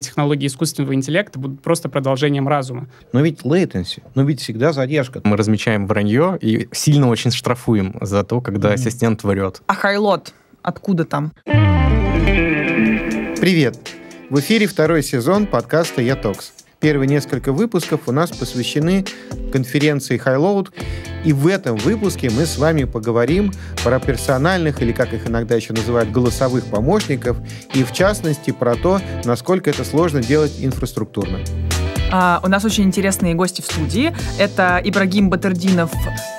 технологии искусственного интеллекта будут просто продолжением разума. Но ведь latency, но ведь всегда задержка. Мы размечаем вранье и сильно очень штрафуем за то, когда mm-hmm. ассистент врет. А хайлот откуда там? Привет! В эфире второй сезон подкаста «Я Токс». Первые несколько выпусков у нас посвящены конференции Highload, и в этом выпуске мы с вами поговорим про персональных, или как их иногда еще называют, голосовых помощников, и в частности про то, насколько это сложно делать инфраструктурно. А, у нас очень интересные гости в студии. Это Ибрагим Батердинов,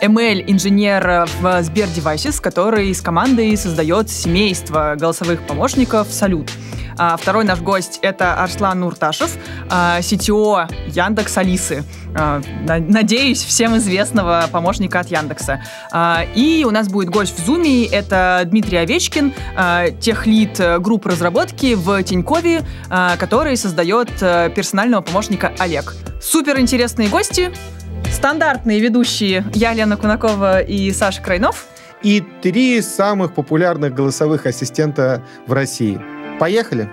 ML-инженер в Сбер Devices, который с командой создает семейство голосовых помощников «Салют». А второй наш гость — это Арслан Нурташев, CTO а, Яндекс Алисы. А, надеюсь, всем известного помощника от Яндекса. И у нас будет гость в Зуме — это Дмитрий Овечкин, техлит э, групп разработки в Тинькове, который создает э, персонального помощника Олег. Супер интересные гости, стандартные ведущие я, Лена Кунакова и Саша Крайнов. И три самых популярных голосовых ассистента в России – Поехали!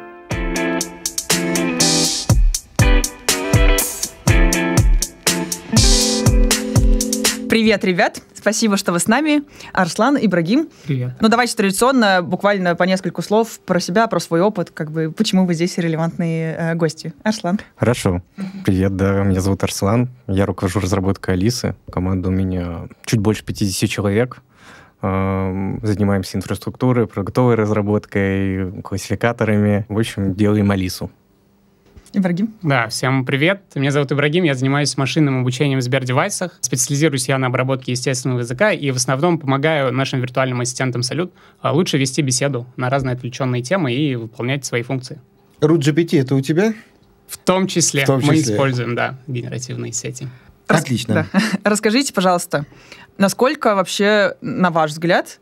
Привет, ребят! Спасибо, что вы с нами. Арслан, Ибрагим. Привет. Ну, давайте традиционно, буквально по нескольку слов про себя, про свой опыт, как бы, почему вы здесь релевантные э, гости. Арслан. Хорошо. Привет, да, меня зовут Арслан. Я руковожу разработкой Алисы. Команда у меня чуть больше 50 человек. Эм, занимаемся инфраструктурой, продуктовой разработкой, классификаторами. В общем, делаем Алису. Ибрагим. Да, всем привет. Меня зовут Ибрагим, я занимаюсь машинным обучением в Сбердевайсах. Специализируюсь я на обработке естественного языка и в основном помогаю нашим виртуальным ассистентам Салют а, лучше вести беседу на разные отвлеченные темы и выполнять свои функции. RootGPT это у тебя? В том числе. В том числе. Мы используем, да, генеративные сети. Отлично. Да. Расскажите, пожалуйста, насколько вообще, на ваш взгляд,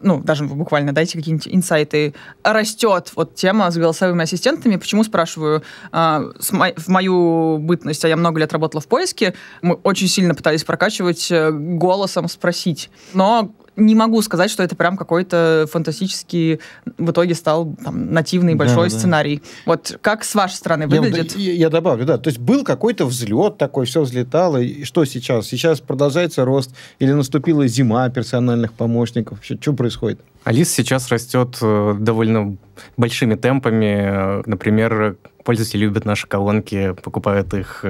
ну, даже буквально дайте какие-нибудь инсайты, растет вот тема с голосовыми ассистентами. Почему спрашиваю? А, в мою бытность, а я много лет работала в поиске, мы очень сильно пытались прокачивать э, голосом спросить. Но не могу сказать, что это прям какой-то фантастический, в итоге стал там, нативный большой да, сценарий. Вот как с вашей стороны ну, выглядит? Я, я добавлю, да. То есть был какой-то взлет такой, все взлетало. И что сейчас? Сейчас продолжается рост или наступила зима персональных помощников? Что, что происходит? Алис сейчас растет э, довольно большими темпами. Э, например, Пользователи любят наши колонки, покупают их.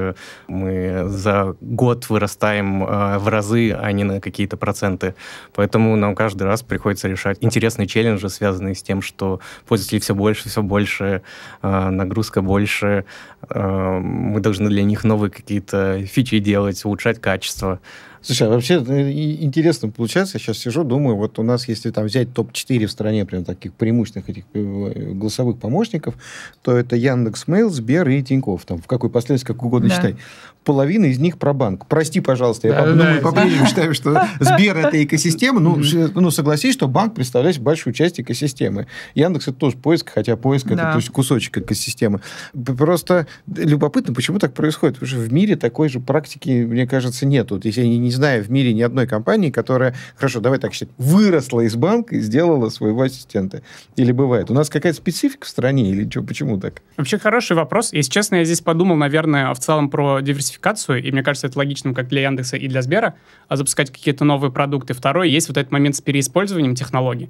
Мы за год вырастаем э, в разы, а не на какие-то проценты. Поэтому нам каждый раз приходится решать интересные челленджи, связанные с тем, что пользователей все больше, все больше, э, нагрузка больше. Э, мы должны для них новые какие-то фичи делать, улучшать качество. Слушай, а вообще э, интересно получается, я сейчас сижу, думаю, вот у нас, если там взять топ-4 в стране прям таких преимущественных этих э, голосовых помощников, то это Яндекс.Мейл, Сбер и Тинькофф, Там в какой последовательности, как угодно да. считай половина из них про банк. Прости, пожалуйста, я да, по-прежнему считаю, что Сбер это экосистема. Ну, ну, согласись, что банк представляет большую часть экосистемы. Яндекс это тоже поиск, хотя поиск да. это то есть кусочек экосистемы. Просто любопытно, почему так происходит. Потому что в мире такой же практики, мне кажется, нет. Вот если я не знаю в мире ни одной компании, которая, хорошо, давай так считать, выросла из банка и сделала своего ассистента. Или бывает. У нас какая-то специфика в стране или что, почему так? Вообще хороший вопрос. Если честно, я здесь подумал, наверное, в целом про диверсификацию диверсификацию, и мне кажется, это логичным как для Яндекса и для Сбера, а запускать какие-то новые продукты. Второе, есть вот этот момент с переиспользованием технологий.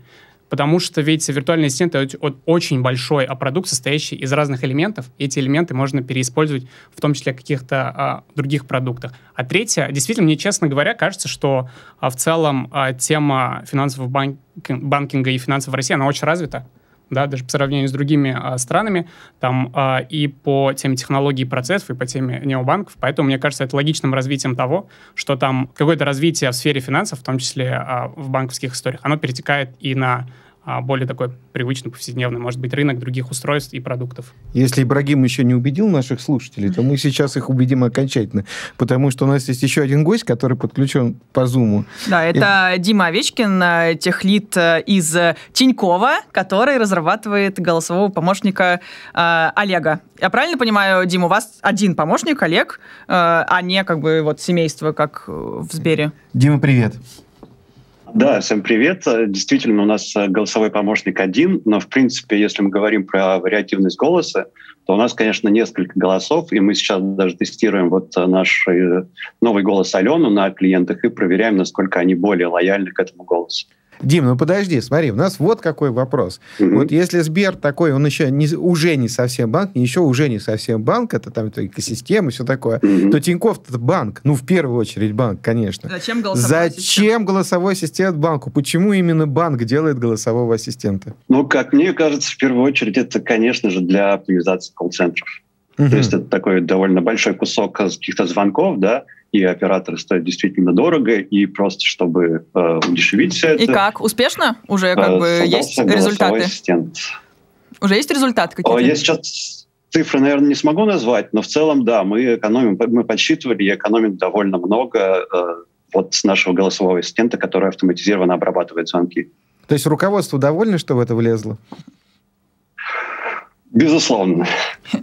Потому что ведь виртуальный ассистент — это очень большой а продукт, состоящий из разных элементов. И эти элементы можно переиспользовать в том числе в каких-то а, других продуктах. А третье, действительно, мне, честно говоря, кажется, что а, в целом а, тема финансового банк... банкинга и финансов в России, она очень развита да, даже по сравнению с другими а, странами, там а, и по теме технологий процессов, и по теме необанков. Поэтому, мне кажется, это логичным развитием того, что там какое-то развитие в сфере финансов, в том числе а, в банковских историях, оно перетекает и на а более такой привычный, повседневный, может быть, рынок других устройств и продуктов. Если Ибрагим еще не убедил наших слушателей, то мы сейчас их убедим окончательно, потому что у нас есть еще один гость, который подключен по Зуму. Да, это и... Дима Овечкин, э, техлит э, из Тинькова, который разрабатывает голосового помощника э, Олега. Я правильно понимаю, Дима, у вас один помощник, Олег, э, а не как бы вот семейство, как в Сбере? Дима, привет. Да, всем привет. Действительно, у нас э, голосовой помощник один, но, в принципе, если мы говорим про вариативность голоса, то у нас, конечно, несколько голосов, и мы сейчас даже тестируем вот э, наш э, новый голос Алену на клиентах и проверяем, насколько они более лояльны к этому голосу. Дим, ну подожди, смотри, у нас вот какой вопрос. Угу. Вот если Сбер такой, он еще не, уже не совсем банк, еще уже не совсем банк, это там это экосистема и все такое, угу. то Тиньков это банк, ну в первую очередь банк, конечно. Зачем голосовой Зачем голосовой ассистент банку? Почему именно банк делает голосового ассистента? Ну, как мне кажется, в первую очередь это, конечно же, для оптимизации колл-центров. Mm-hmm. То есть это такой довольно большой кусок каких-то звонков, да, и операторы стоят действительно дорого, и просто чтобы э, удешевить все это. И как? Успешно? Уже э, как э, бы есть результаты? Ассистент. Уже есть результаты э, какие-то? О, я сейчас цифры, наверное, не смогу назвать, но в целом, да, мы экономим, мы подсчитывали и экономим довольно много э, вот с нашего голосового ассистента, который автоматизированно обрабатывает звонки. То есть руководство довольно, что в это влезло? Безусловно.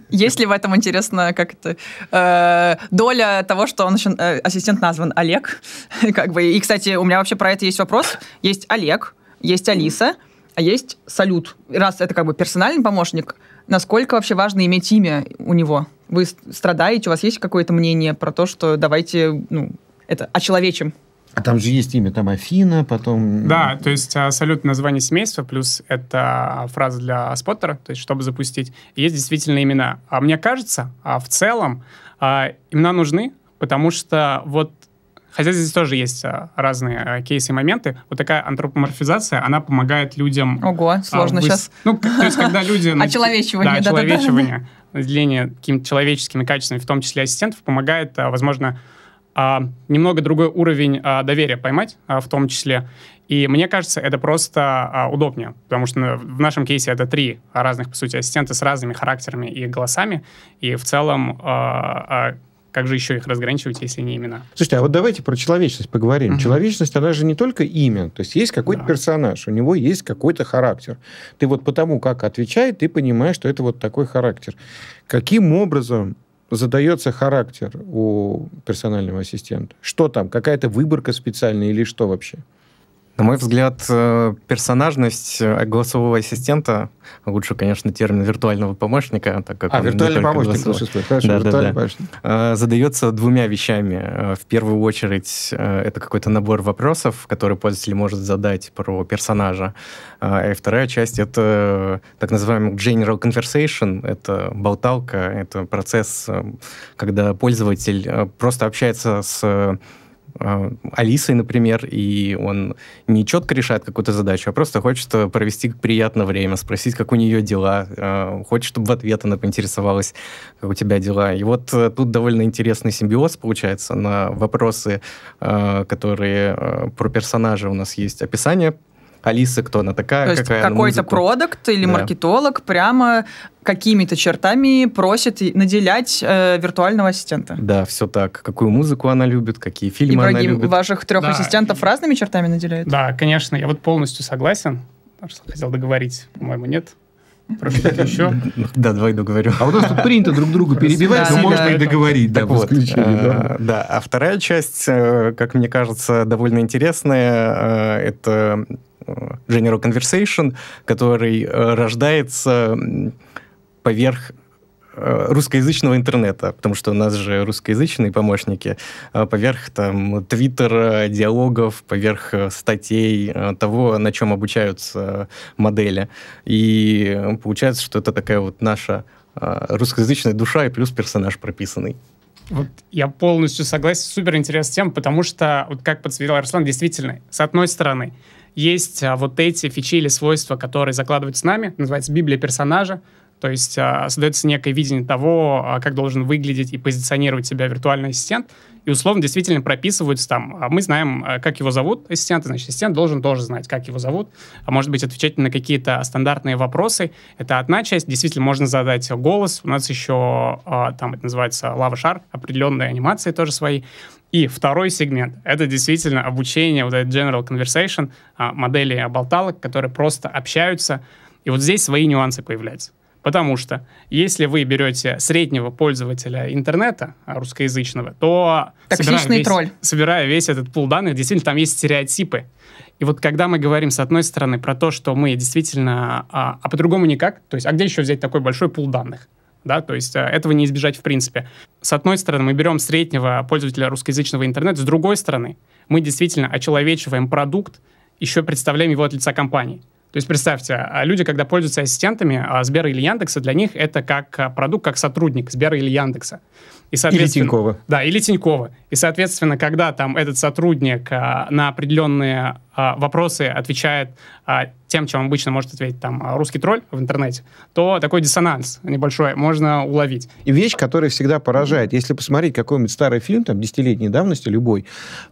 Есть ли в этом, интересно, как это, э, доля того, что он э, ассистент назван Олег? как бы, и, кстати, у меня вообще про это есть вопрос. Есть Олег, есть Алиса, а есть Салют. Раз это как бы персональный помощник, насколько вообще важно иметь имя у него? Вы страдаете, у вас есть какое-то мнение про то, что давайте, ну, это очеловечим? А там же есть имя, там Афина, потом... Да, то есть абсолютно название семейства, плюс это фраза для споттера, то есть чтобы запустить. Есть действительно имена. А мне кажется, а в целом а, имена нужны, потому что вот Хотя здесь тоже есть а, разные а, кейсы и моменты. Вот такая антропоморфизация, она помогает людям... Ого, а, сложно а, выс... сейчас. Ну, то есть, когда люди... Очеловечивание. Да, очеловечивание. Наделение какими-то человеческими качествами, в том числе ассистентов, помогает, а, возможно, а, немного другой уровень а, доверия поймать а, в том числе. И мне кажется, это просто а, удобнее, потому что ну, в нашем кейсе это три разных, по сути, ассистента с разными характерами и голосами, и в целом а, а, как же еще их разграничивать, если не имена? Слушайте, а вот давайте про человечность поговорим. Угу. uh Человечность, она же не только имя. То есть есть какой-то да. персонаж, у него есть какой-то характер. Ты вот потому, как отвечает, ты понимаешь, что это вот такой характер. Каким образом задается характер у персонального ассистента? Что там? Какая-то выборка специальная или что вообще? На мой взгляд, э, персонажность э, голосового ассистента, лучше, конечно, термин виртуального помощника, так как а, виртуальный помощник, голосовой, хорошо, да, виртуальный да, помощник. Да. Задается двумя вещами. Э, в первую очередь, это какой-то набор вопросов, которые пользователь может задать про персонажа. И вторая часть — это так называемый general conversation, это болталка, это процесс, когда пользователь просто общается с э, Алисой, например, и он не четко решает какую-то задачу, а просто хочет э, провести приятное время, спросить, как у нее дела, э, хочет, чтобы в ответ она поинтересовалась, как у тебя дела. И вот э, тут довольно интересный симбиоз получается на вопросы, которые про персонажа у нас есть описание Алиса, кто она такая, То есть какая какой-то продукт или да. маркетолог прямо какими-то чертами просит наделять э, виртуального ассистента. Да, все так. Какую музыку она любит, какие фильмы Ибрагим, она любит. ваших трех да. ассистентов разными чертами наделяет? Да, конечно, я вот полностью согласен. Что хотел договорить, по-моему, нет. Про еще? Да, давай договорю. А у нас тут принято друг друга перебивать, но можно и договорить. Да, вот. Э, да, а вторая часть, э, как мне кажется, довольно интересная. Э, это General Conversation, который э, рождается поверх э, русскоязычного интернета, потому что у нас же русскоязычные помощники, э, поверх там твиттера, диалогов, поверх статей, того, на чем обучаются модели. И получается, что это такая вот наша русскоязычная душа и плюс персонаж прописанный. Вот я полностью согласен, супер интересная тем, потому что, вот как подсветил Арслан, действительно, с одной стороны, есть а, вот эти фичи или свойства, которые закладываются нами, называется Библия персонажа, то есть а, создается некое видение того, а, как должен выглядеть и позиционировать себя виртуальный ассистент, и условно действительно прописываются там, а мы знаем, а, как его зовут ассистент, значит, ассистент должен тоже знать, как его зовут, а может быть, отвечать на какие-то стандартные вопросы, это одна часть, действительно можно задать голос, у нас еще а, там это называется лава-шар, определенные анимации тоже свои, и второй сегмент — это действительно обучение, вот этот general conversation, а, модели болталок, которые просто общаются, и вот здесь свои нюансы появляются. Потому что если вы берете среднего пользователя интернета а, русскоязычного, то собирая весь, тролль. собирая весь этот пул данных, действительно там есть стереотипы. И вот когда мы говорим, с одной стороны, про то, что мы действительно... А, а по-другому никак. То есть, а где еще взять такой большой пул данных? да, то есть э, этого не избежать в принципе. С одной стороны, мы берем среднего пользователя русскоязычного интернета, с другой стороны, мы действительно очеловечиваем продукт, еще представляем его от лица компании. То есть представьте, а, а люди, когда пользуются ассистентами а, Сбера или Яндекса, для них это как э, продукт, как сотрудник Сбера или Яндекса. И, соответственно, или Тинькова. Да, или Тинькова. И, соответственно, когда там этот сотрудник а, на определенные а, вопросы отвечает а, тем, чем обычно может ответить там а, русский тролль в интернете, то такой диссонанс небольшой можно уловить. И вещь, которая всегда поражает. Если посмотреть какой-нибудь старый фильм, там, десятилетней давности, любой,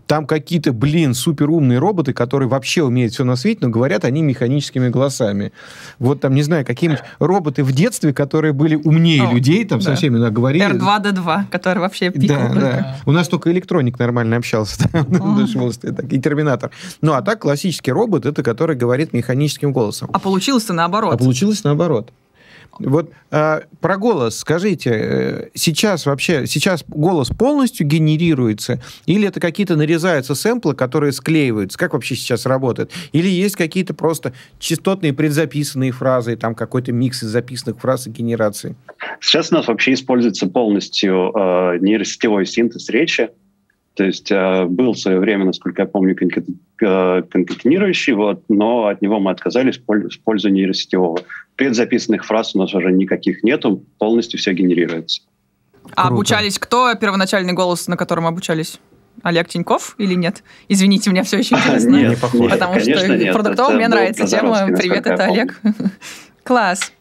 там какие-то, блин, суперумные роботы, которые вообще умеют все на свете, но говорят они механическими голосами. Вот там, не знаю, какие-нибудь роботы в детстве, которые были умнее О, людей, там, да. со всеми, говорили. R2-D2, который вообще пикал. Да, да. У нас только электроник нормально общался. И терминатор. Ну, а так классический робот это который говорит механическим голосом. А получилось-то наоборот. А получилось наоборот. Вот э, про голос скажите, э, сейчас вообще, сейчас голос полностью генерируется, или это какие-то нарезаются сэмплы, которые склеиваются? Как вообще сейчас работает? Или есть какие-то просто частотные предзаписанные фразы, там какой-то микс из записанных фраз и генерации? Сейчас у нас вообще используется полностью э, нейросетевой синтез речи, то есть э, был в свое время, насколько я помню, конкатинирующий, э, вот, но от него мы отказались в пользу нейросетевого. Предзаписанных фраз у нас уже никаких нету, полностью все генерируется. А обучались кто? Первоначальный голос, на котором обучались? Олег Тиньков или нет? Извините, меня все еще интересно. А, нет, Потому нет, что продуктовым мне нравится тема «Привет, это Олег». Класс.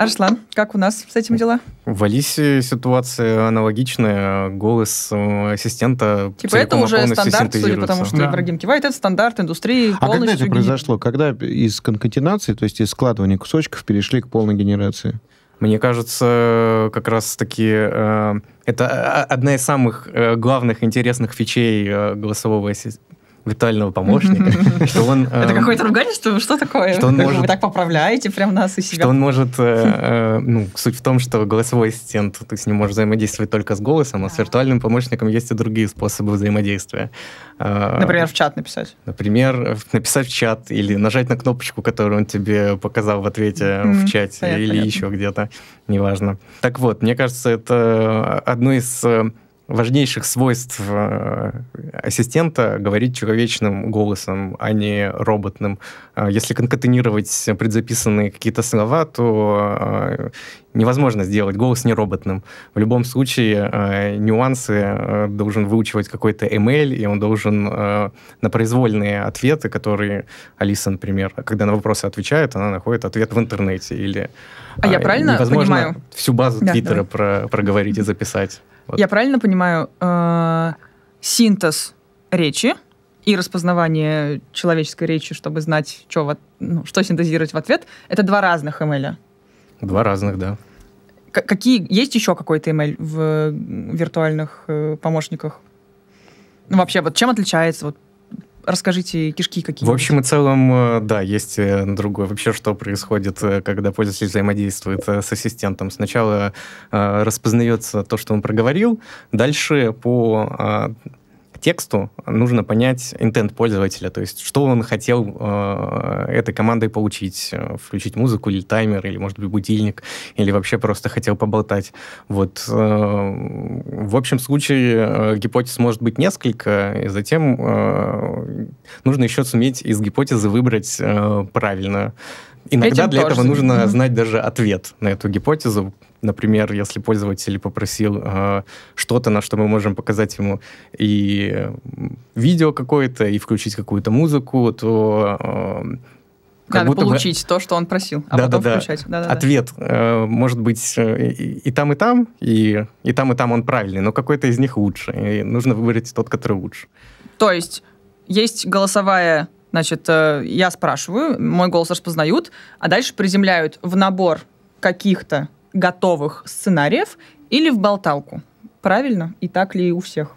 Арслан, как у нас с этим дела? В Алисе ситуация аналогичная. Голос э, ассистента Типа это уже стандарт, судя по тому, что да. Ибрагим кивает, это стандарт индустрии А когда это произошло? Когда из конкатенации, то есть из складывания кусочков, перешли к полной генерации? Мне кажется, как раз-таки э, это э, одна из самых э, главных интересных фичей э, голосового асси виртуального помощника, что он... Это эм, какое-то ругательство? Что такое? Что он может... Вы так поправляете прям нас и себя. Что он может... Э, э, ну, суть в том, что голосовой ассистент, ты с ним можешь взаимодействовать только с голосом, а с виртуальным помощником есть и другие способы взаимодействия. А, например, в чат написать. Например, написать в чат или нажать на кнопочку, которую он тебе показал в ответе э, в чате или еще где-то, неважно. Так вот, мне кажется, это одно из важнейших свойств э, ассистента говорить человечным голосом, а не роботным. А если конкатенировать предзаписанные какие-то слова, то э, невозможно сделать голос не роботным. В любом случае э, нюансы должен выучивать какой-то ML, и он должен на произвольные ответы, которые Алиса, например, когда на вопросы отвечает, она находит ответ в интернете. Или, а я а, правильно понимаю? всю базу да, Твиттера про проговорить и записать. Вот. Я правильно понимаю, э, синтез речи и распознавание человеческой речи, чтобы знать, что, в, ну, что синтезировать в ответ, это два разных ML. Два разных, да. К- какие есть еще какой-то ML в виртуальных э, помощниках? Ну, вообще, вот чем отличается вот, расскажите кишки какие-нибудь. В общем и целом, э, да, есть э, другое. Вообще, что происходит, э, когда пользователь взаимодействует с ассистентом? Сначала распознается то, что он проговорил, дальше по а, тексту нужно понять интент пользователя, то есть что он хотел э, этой командой получить, э, включить музыку или таймер, или, может быть, будильник, или вообще просто хотел поболтать. Вот. Э, в общем случае э, гипотез может быть несколько, и затем э, нужно еще суметь из гипотезы выбрать э, правильную. Иногда Этим для этого нужно mm-hmm. знать даже ответ на эту гипотезу. Например, если пользователь попросил э, что-то, на что мы можем показать ему и э, видео какое-то, и включить какую-то музыку, то э, как Надо получить бы... то, что он просил, а да, потом да, включать. Да. Да, да, Ответ э, может быть э, и там, и там, и, и там, и там он правильный, но какой-то из них лучше. И нужно выбрать тот, который лучше. То есть есть голосовая Значит, э, я спрашиваю, мой голос распознают, а дальше приземляют в набор каких-то готовых сценариев или в болталку. Правильно? И так ли у всех?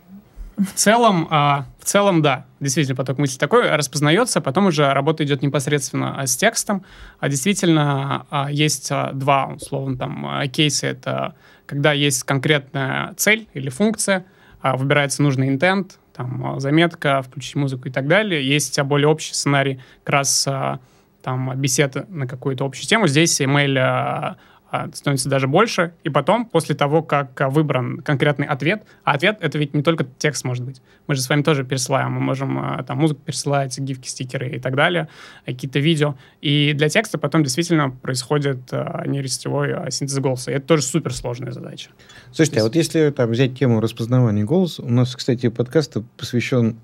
В целом, а, в целом, да. Действительно, поток мысли такой распознается, потом уже работа идет непосредственно а, с текстом. А действительно, а, есть а, два, условно, там, а, кейса. Это когда есть конкретная цель или функция, а, выбирается нужный интент, там, а, заметка, включить музыку и так далее. Есть а, более общий сценарий, как раз а, там беседа на какую-то общую тему. Здесь email а, становится даже больше, и потом, после того, как а, выбран конкретный ответ, а ответ — это ведь не только текст может быть. Мы же с вами тоже пересылаем, мы можем а, там музыку пересылать, гифки, стикеры и так далее, какие-то видео. И для текста потом действительно происходит нейросетевой синтез голоса. И это тоже суперсложная задача. Слушайте, Здесь... а вот если там взять тему распознавания голоса, у нас, кстати, подкаст посвящен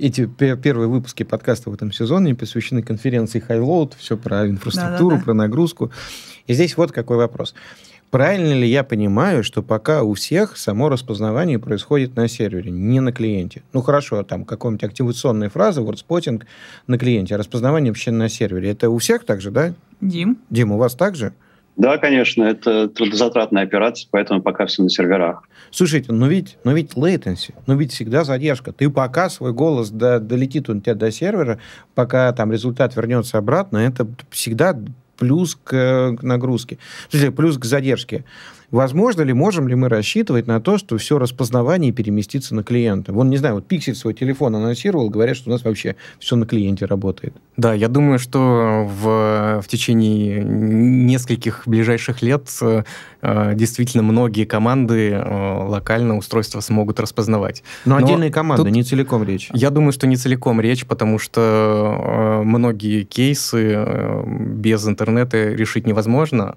эти первые выпуски подкаста в этом сезоне посвящены конференции High Load, все про инфраструктуру, да, да, да. про нагрузку. И здесь вот какой вопрос. Правильно ли я понимаю, что пока у всех само распознавание происходит на сервере, не на клиенте? Ну хорошо, там какая-нибудь активационная фраза, вордспотинг на клиенте, а распознавание вообще на сервере. Это у всех так же, да? Дим. Дим, у вас так же? Да, конечно, это трудозатратная операция, поэтому пока все на серверах. Слушайте, но ну ведь, но ну ведь latency, но ну ведь всегда задержка. Ты пока свой голос до, долетит у тебя до сервера, пока там результат вернется обратно, это всегда плюс к, к нагрузке, плюс к задержке. Возможно ли, можем ли мы рассчитывать на то, что все распознавание переместится на клиента? Вон, не знаю, вот Пиксель свой телефон анонсировал, говорят, что у нас вообще все на клиенте работает. Да, я думаю, что в, в течение нескольких ближайших лет э, э, действительно многие команды э, локально устройства смогут распознавать. Но, Но отдельные команды, тут, не целиком речь. Я думаю, что не целиком речь, потому что э, многие кейсы э, без интернета решить невозможно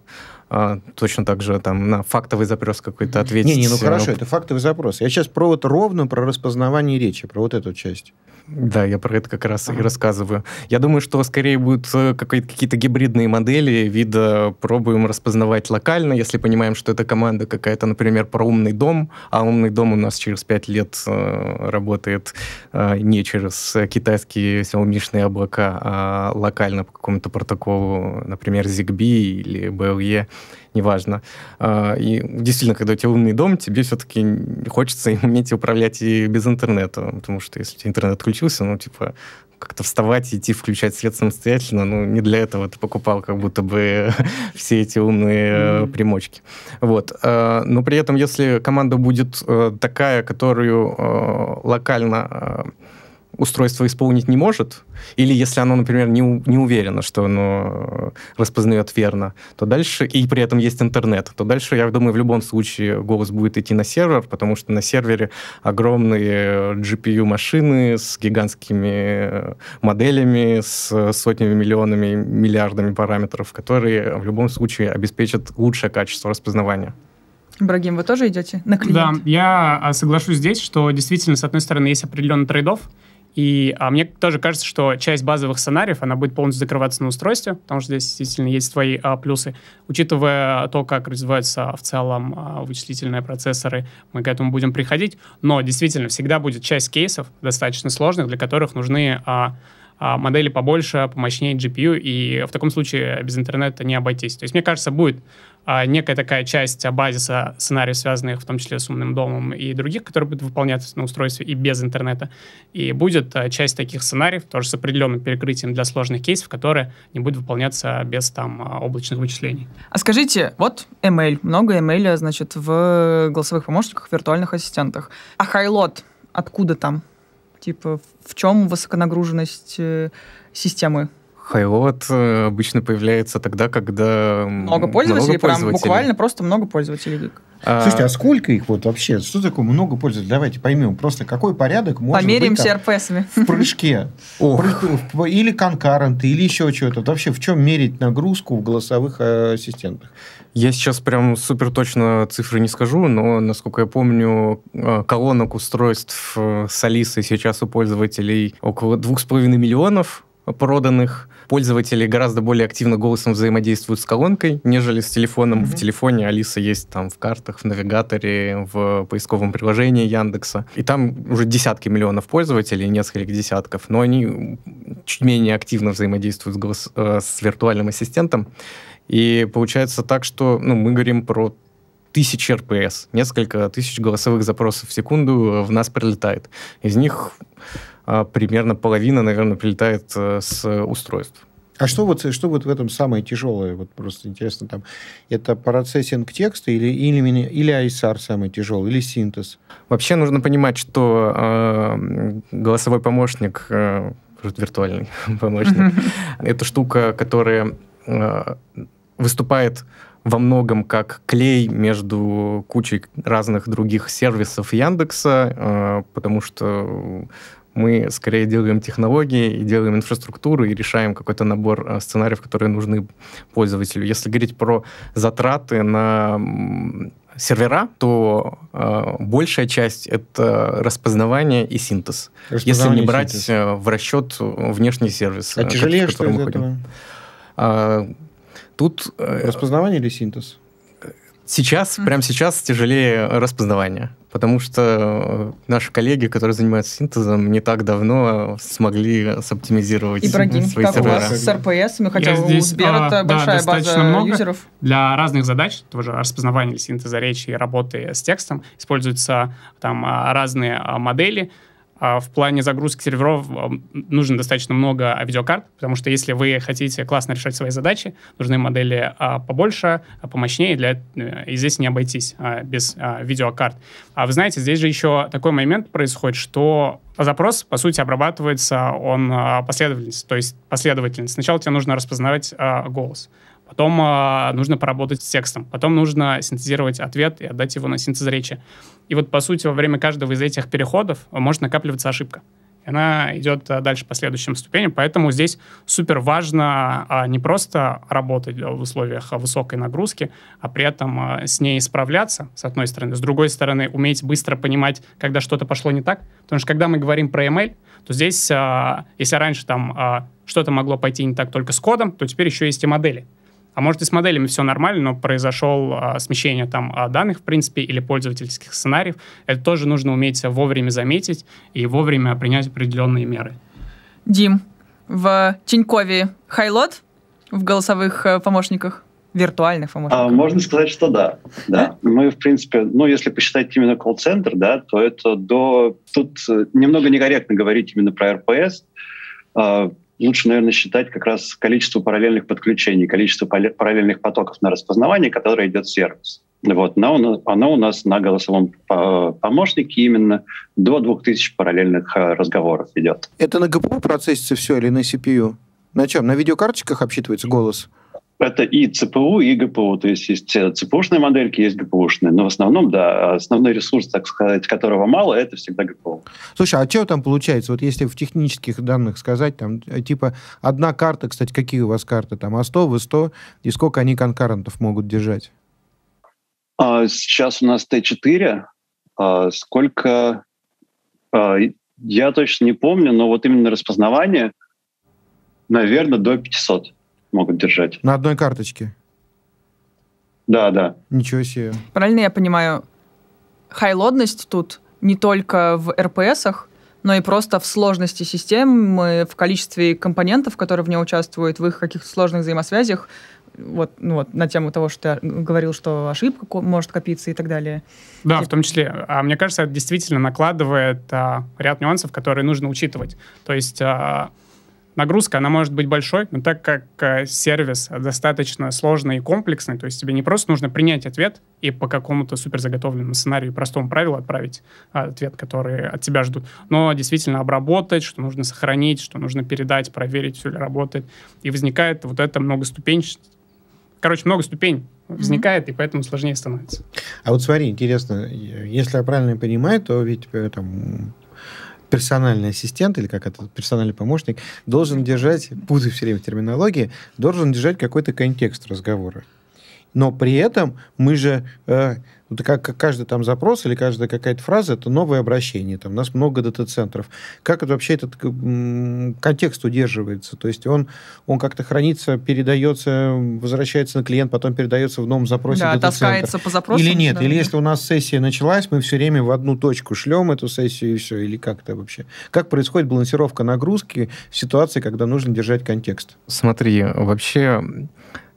а, точно так же там на фактовый запрос какой-то ответить. Не, не, ну э, хорошо, это фактовый запрос. Я сейчас про вот ровно про распознавание речи, про вот эту часть. Да, я про это как раз ага. и рассказываю. Я думаю, что скорее будут э, какие-то гибридные модели вида пробуем распознавать локально, если понимаем, что это команда какая-то, например, про умный дом, а умный дом у нас через пять лет э, работает э, не через китайские xiaomi облака, а локально по какому-то протоколу, например, ZigBee или BLE неважно. А, и действительно, когда у тебя умный дом, тебе все-таки хочется уметь управлять и без интернета, потому что если у тебя интернет отключился, ну, типа, как-то вставать, и идти включать свет самостоятельно, ну, не для этого ты покупал как будто бы все эти умные mm-hmm. примочки. Вот. Э, но при этом, если команда будет э, такая, которую локально устройство исполнить не может, или если оно, например, не, не уверено, что оно распознает верно, то дальше, и при этом есть интернет, то дальше, я думаю, в любом случае голос будет идти на сервер, потому что на сервере огромные GPU-машины с гигантскими э, моделями, с сотнями, миллионами, миллиардами параметров, которые в любом случае обеспечат лучшее качество распознавания. Брагим, вы тоже идете на клиент? Да, я а, соглашусь здесь, что действительно, с одной стороны, есть определенный трейдов. офф и а мне тоже кажется, что часть базовых сценариев, она будет полностью закрываться на устройстве, потому что здесь действительно есть свои а, плюсы. Учитывая то, как развиваются а, в целом а, вычислительные процессоры, мы к этому будем приходить. Но действительно, всегда будет часть кейсов достаточно сложных, для которых нужны а, а, модели побольше, помощнее GPU, и в таком случае без интернета не обойтись. То есть, мне кажется, будет а некая такая часть а, базиса сценариев, связанных в том числе с умным домом и других, которые будут выполняться на устройстве и без интернета. И будет а, часть таких сценариев, тоже с определенным перекрытием для сложных кейсов, которые не будут выполняться без там облачных вычислений. А скажите, вот ML, много ML, значит, в голосовых помощниках, виртуальных ассистентах. А хайлот откуда там? Типа, в чем высоконагруженность э, системы? Хайлот э, обычно появляется тогда, когда много пользователей, много пользователей. прям буквально просто много пользователей гик. А... Слушайте, а сколько их вот вообще? Что такое много пользователей? Давайте поймем просто, какой порядок может Померимся быть там, в прыжке. Или конкаренты, или еще что-то. Вообще, в чем мерить нагрузку в голосовых э, ассистентах? Я сейчас прям супер точно цифры не скажу, но, насколько я помню, э, колонок устройств с Алисой сейчас у пользователей около двух с половиной миллионов проданных. Пользователи гораздо более активно голосом взаимодействуют с колонкой, нежели с телефоном. Mm-hmm. В телефоне Алиса есть там в картах, в навигаторе, в поисковом приложении Яндекса. И там уже десятки миллионов пользователей, несколько десятков, но они чуть менее активно взаимодействуют с, голос, э, с виртуальным ассистентом. И получается так, что ну, мы говорим про тысячи РПС, несколько тысяч голосовых запросов в секунду в нас прилетает. Из них а, примерно половина, наверное, прилетает э, с устройств. А что вот, что вот в этом самое тяжелое? Вот просто интересно, там, это процессинг текста или, или, или ISR самый тяжелый, или синтез? Вообще нужно понимать, что э, голосовой помощник, э, виртуальный помощник, это штука, которая а, выступает во многом как клей между кучей разных других сервисов Яндекса, потому что мы скорее делаем технологии и делаем инфраструктуру и решаем какой-то набор э, сценариев, которые нужны пользователю. Если говорить про затраты на сервера, то э, большая часть это распознавание и синтез. Распознавание если не брать синтез. Э, в расчет э, внешний сервис, а тяжелее, что мы ходим. А, тут распознавание или синтез? Сейчас, mm-hmm. прямо сейчас тяжелее распознавание потому что э, наши коллеги, которые занимаются синтезом, не так давно смогли соптимизировать Ибрагим, свои как сервера. у вас с RPS, хотя Я у здесь, Сбера это а, большая да, база много. юзеров. Для разных задач, тоже распознавание синтеза речи и работы с текстом, используются там а, разные а, модели, а в плане загрузки серверов э, нужно достаточно много а, видеокарт, потому что если вы хотите классно решать свои задачи, нужны модели а, побольше, помощнее, для... Э, и здесь не обойтись без видеокарт. А вы знаете, здесь же еще такой момент происходит, что запрос, по сути, обрабатывается он последовательность, то есть последовательность. Сначала тебе нужно распознавать голос, Потом э, нужно поработать с текстом. Потом нужно синтезировать ответ и отдать его на синтез речи. И вот, по сути, во время каждого из этих переходов э, может накапливаться ошибка. И она идет э, дальше по следующим ступеням. Поэтому здесь супер важно а, не просто работать в условиях высокой нагрузки, а при этом а, с ней справляться, с одной стороны. С другой стороны, уметь быстро понимать, когда что-то пошло не так. Потому что когда мы говорим про ML, то здесь, а, если раньше там а, что-то могло пойти не так только с кодом, то теперь еще есть и модели. А может и с моделями все нормально, но произошло а, смещение там а, данных, в принципе, или пользовательских сценариев. Это тоже нужно уметь вовремя заметить и вовремя принять определенные меры. Дим, в Тинькове хайлот в голосовых э, помощниках? виртуальных помощников? А, можно сказать, что да. да. Мы, в принципе, ну, если посчитать именно колл-центр, да, то это до... Тут э, немного некорректно говорить именно про РПС. А, лучше, наверное, считать как раз количество параллельных подключений, количество параллельных потоков на распознавание, которое идет в сервис. Вот, оно, оно у нас на голосовом а, помощнике именно до 2000 параллельных а, разговоров идет. Это на ГПУ процессится все или на CPU? На чем? На видеокарточках обсчитывается голос? это и ЦПУ, и ГПУ. То есть есть э, ЦПУшные модельки, есть ГПУшные. Но в основном, да, основной ресурс, так сказать, которого мало, это всегда ГПУ. Слушай, а что там получается? Вот если в технических данных сказать, там, э, типа, одна карта, кстати, какие у вас карты? Там А100, В100, и сколько они конкарентов могут держать? А, сейчас у нас Т4. А, сколько... А, я точно не помню, но вот именно распознавание, наверное, до 500 могут держать. На одной карточке? Да, да. Ничего себе. Правильно я понимаю, хайлодность тут не только в РПСах, но и просто в сложности системы, в количестве компонентов, которые в ней участвуют, в их каких-то сложных взаимосвязях, вот, ну вот на тему того, что ты говорил, что ошибка может копиться и так далее. Да, и... в том числе. А, мне кажется, это действительно накладывает а, ряд нюансов, которые нужно учитывать. То есть а, нагрузка, она может быть большой, но так как э, сервис достаточно сложный и комплексный, то есть тебе не просто нужно принять ответ и по какому-то суперзаготовленному сценарию, простому правилу отправить а, ответ, который от тебя ждут, но действительно обработать, что нужно сохранить, что нужно передать, проверить, все ли работает. И возникает вот это многоступенчатость. Короче, много ступеней возникает, mm-hmm. и поэтому сложнее становится. А вот смотри, интересно, если я правильно понимаю, то ведь э, там персональный ассистент, или как это, персональный помощник, должен держать, пузы все время терминологии, должен держать какой-то контекст разговора. Но при этом мы же э, это как каждый там запрос или каждая какая-то фраза, это новое обращение. Там, у нас много дата-центров. Как это вообще этот э, контекст удерживается? То есть он, он как-то хранится, передается, возвращается на клиент, потом передается в новом запросе Да, таскается по запросу. Или нет? Да, или да. если у нас сессия началась, мы все время в одну точку шлем эту сессию и все? Или как то вообще? Как происходит балансировка нагрузки в ситуации, когда нужно держать контекст? Смотри, вообще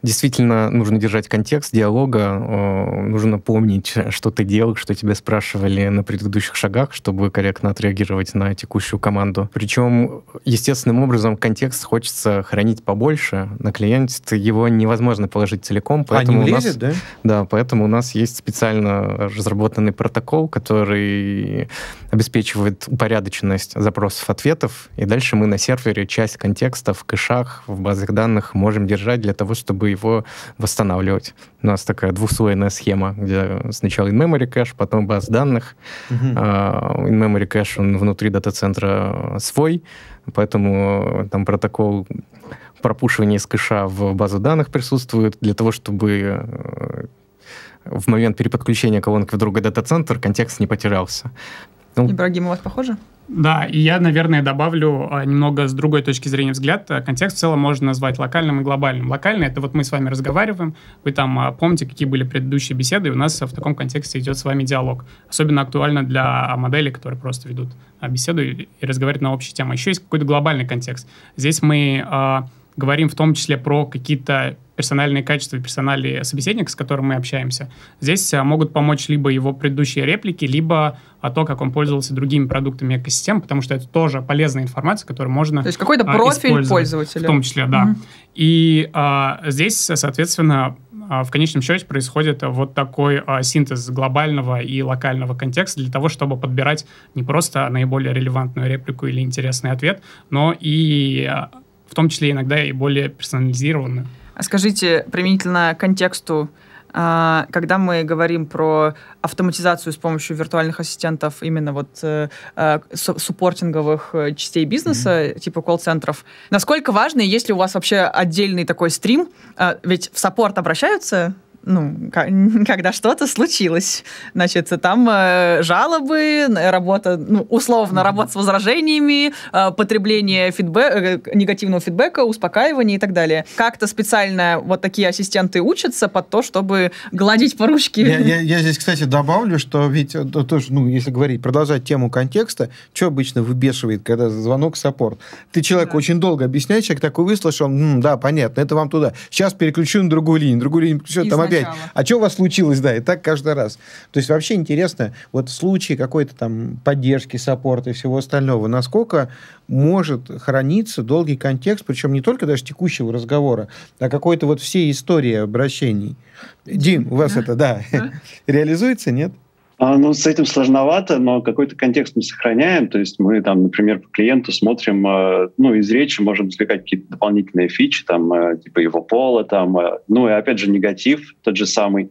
действительно нужно держать контекст диалога, э, нужно помнить, что ты делал, что тебя спрашивали на предыдущих шагах, чтобы корректно отреагировать на текущую команду. Причем, естественным образом, контекст хочется хранить побольше. На клиенте, его невозможно положить целиком, а, поэтому а влезет, у нас, да? Да, поэтому у нас есть специально разработанный протокол, который обеспечивает упорядоченность запросов-ответов, и дальше мы на сервере часть контекста в кэшах, в базах данных можем держать для того, чтобы чтобы его восстанавливать. У нас такая двухслойная схема, где сначала in-memory кэш, потом баз данных. Mm-hmm. in-memory кэш, он внутри дата-центра свой, поэтому там протокол пропушивания из кэша в базу данных присутствует для того, чтобы э, в момент переподключения колонки в другой дата-центр контекст не потерялся. Ну. Ибрагим, у вас похоже? Да, и я, наверное, добавлю а, немного с другой точки зрения взгляд. А, контекст в целом можно назвать локальным и глобальным. Локальный — это вот мы с вами разговариваем, вы там а, помните, какие были предыдущие беседы, и у нас в таком контексте идет с вами диалог. Особенно актуально для моделей, которые просто ведут беседу и, разговаривают на общие темы. Еще есть какой-то глобальный контекст. Здесь мы э, говорим в том числе про какие-то персональные качества персонали собеседника, с которым мы общаемся. Здесь а, могут помочь либо его предыдущие реплики, либо а, то, как он пользовался другими продуктами экосистем, потому что это тоже полезная информация, которую можно То есть какой-то а, профиль пользователя. В том числе, да. Угу. И а, здесь, соответственно, в конечном счете происходит вот такой синтез глобального и локального контекста для того, чтобы подбирать не просто наиболее релевантную реплику или интересный ответ, но и в том числе иногда и более персонализированную. Скажите, применительно к контексту, а, когда мы говорим про автоматизацию с помощью виртуальных ассистентов именно вот э, а, суппортинговых э, частей бизнеса, mm-hmm. типа колл-центров, насколько важно, ли у вас вообще отдельный такой стрим, а, ведь в саппорт обращаются ну, когда что-то случилось. Значит, там э, жалобы, работа, ну, условно, работа с возражениями, э, потребление фидбэк, э, негативного фидбэка, успокаивание и так далее. Как-то специально вот такие ассистенты учатся под то, чтобы гладить по ручке. Я, я, я здесь, кстати, добавлю, что ведь, тоже, ну, если говорить, продолжать тему контекста, что обычно выбешивает, когда звонок саппорт? Ты человек да. очень долго объясняешь, человек такой выслушал, да, понятно, это вам туда. Сейчас переключу на другую линию, другую линию, там опять опять. А что у вас случилось, да, и так каждый раз. То есть вообще интересно, вот в случае какой-то там поддержки, саппорта и всего остального, насколько может храниться долгий контекст, причем не только даже текущего разговора, а какой-то вот всей истории обращений. Дим, у вас это, да, реализуется, нет? А, ну, с этим сложновато, но какой-то контекст мы сохраняем. То есть мы там, например, по клиенту смотрим, э, ну, из речи можем извлекать какие-то дополнительные фичи, там, э, типа его пола, там, э, ну, и опять же негатив тот же самый.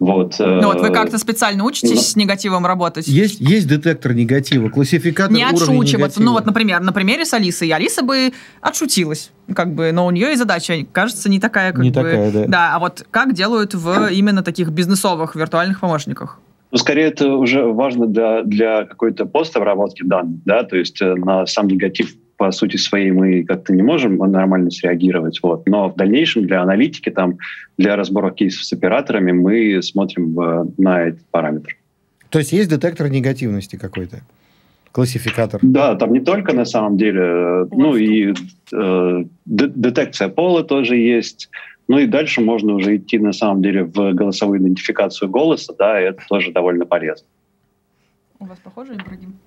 Вот, ну вот вы как-то специально учитесь да. Ну, с негативом работать? Есть, есть детектор негатива, классификатор Не отшучиваться. Ну вот, например, на примере с Алисой. Алиса бы отшутилась, как бы, но у нее и задача, кажется, не такая, как не бы... такая, да. Да, а вот как делают в именно таких бизнесовых виртуальных помощниках? Ну, скорее, это уже важно для, для какой-то постобработки данных, да, то есть э, на сам негатив по сути своей мы как-то не можем нормально среагировать. Вот. Но в дальнейшем для аналитики, там, для разбора кейсов с операторами мы смотрим э, на этот параметр. То есть есть детектор негативности какой-то? Классификатор. Да, там не только на самом деле, э, ну и э, детекция пола тоже есть, ну и дальше можно уже идти, на самом деле, в голосовую идентификацию голоса, да, и это тоже довольно полезно. У вас похоже, Ибрагим?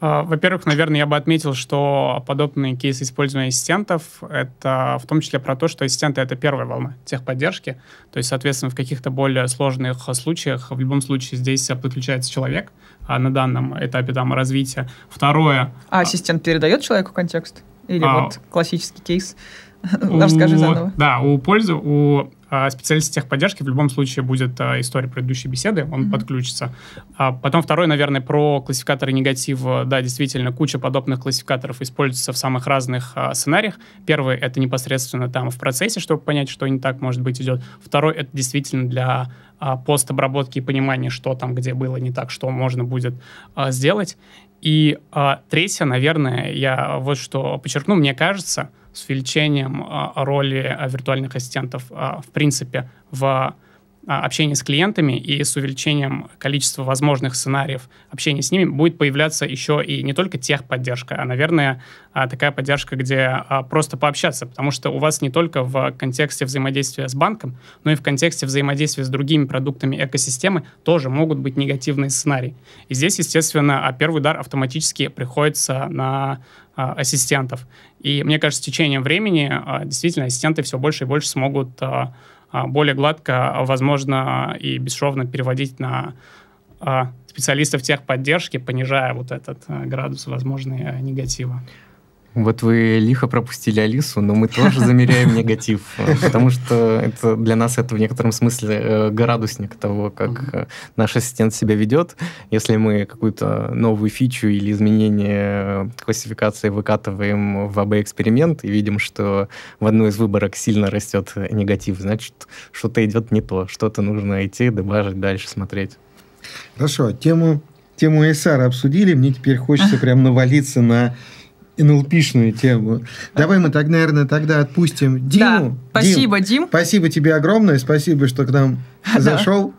А, во-первых, наверное, я бы отметил, что подобные кейсы использования ассистентов — это в том числе про то, что ассистенты — это первая волна техподдержки. То есть, соответственно, в каких-то более сложных случаях, в любом случае, здесь подключается человек А на данном этапе там, развития. Второе... А ассистент передает человеку контекст? Или а... вот классический кейс — Расскажи заново. Да, у пользы, у а, специалист техподдержки в любом случае будет а, история предыдущей беседы, он подключится. А потом второй, наверное, про классификаторы негатива. Да, действительно, куча подобных классификаторов используется в самых разных сценариях. Первый — это непосредственно там в процессе, чтобы понять, что не так, может быть, идет. Второй — это действительно для постобработки и понимания, что там, где было не так, что можно будет сделать. И а, третье, наверное, я вот что подчеркну, мне кажется — с увеличением а, роли а, виртуальных ассистентов а, в принципе в а, общения с клиентами и с увеличением количества возможных сценариев общения с ними будет появляться еще и не только техподдержка, а, наверное, а, такая поддержка, где а, просто пообщаться, потому что у вас не только в контексте взаимодействия с банком, но и в контексте взаимодействия с другими продуктами экосистемы тоже могут быть негативные сценарии. И здесь, естественно, первый удар автоматически приходится на ассистентов. И мне кажется, с течением времени действительно ассистенты все больше и больше смогут а, более гладко, возможно, и бесшовно переводить на а, специалистов техподдержки, понижая вот этот а, градус возможного негатива. Вот вы лихо пропустили Алису, но мы тоже замеряем негатив, э, потому что это для нас это в некотором смысле э, градусник того, как э, наш ассистент себя ведет. Если мы какую-то новую фичу или изменение классификации выкатываем в АБ-эксперимент и видим, что в одну из выборок сильно растет негатив, значит, что-то идет не то, что-то нужно идти, добавить дальше, смотреть. Хорошо, тему, тему SR обсудили, мне теперь хочется прям навалиться на НЛПшную тему. Давай мы так, наверное, тогда отпустим Диму. Да, спасибо, Дим. Дим. Спасибо тебе огромное, спасибо, что к нам зашел.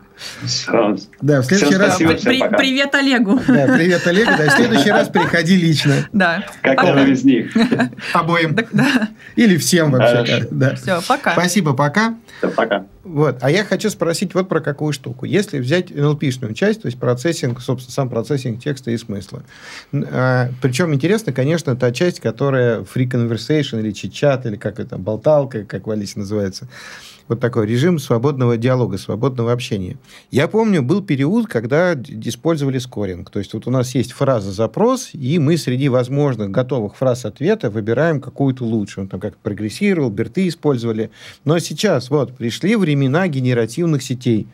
Да, в следующий раз... Привет Олегу. Да, привет Олегу. Да, в следующий раз приходи лично. Да. Какого пока. из них? Обоим. Да, Или всем вообще. Все, пока. Спасибо, пока. пока. Вот. А я хочу спросить вот про какую штуку. Если взять NLP-шную часть, то есть процессинг, собственно, сам процессинг текста и смысла. А, причем интересно, конечно, та часть, которая free conversation или чат-чат, или как это, болталка, как в Алисе называется вот такой режим свободного диалога, свободного общения. Я помню, был период, когда использовали скоринг. То есть вот у нас есть фраза-запрос, и мы среди возможных готовых фраз ответа выбираем какую-то лучшую. Там как прогрессировал, берты использовали. Но сейчас вот пришли времена генеративных сетей.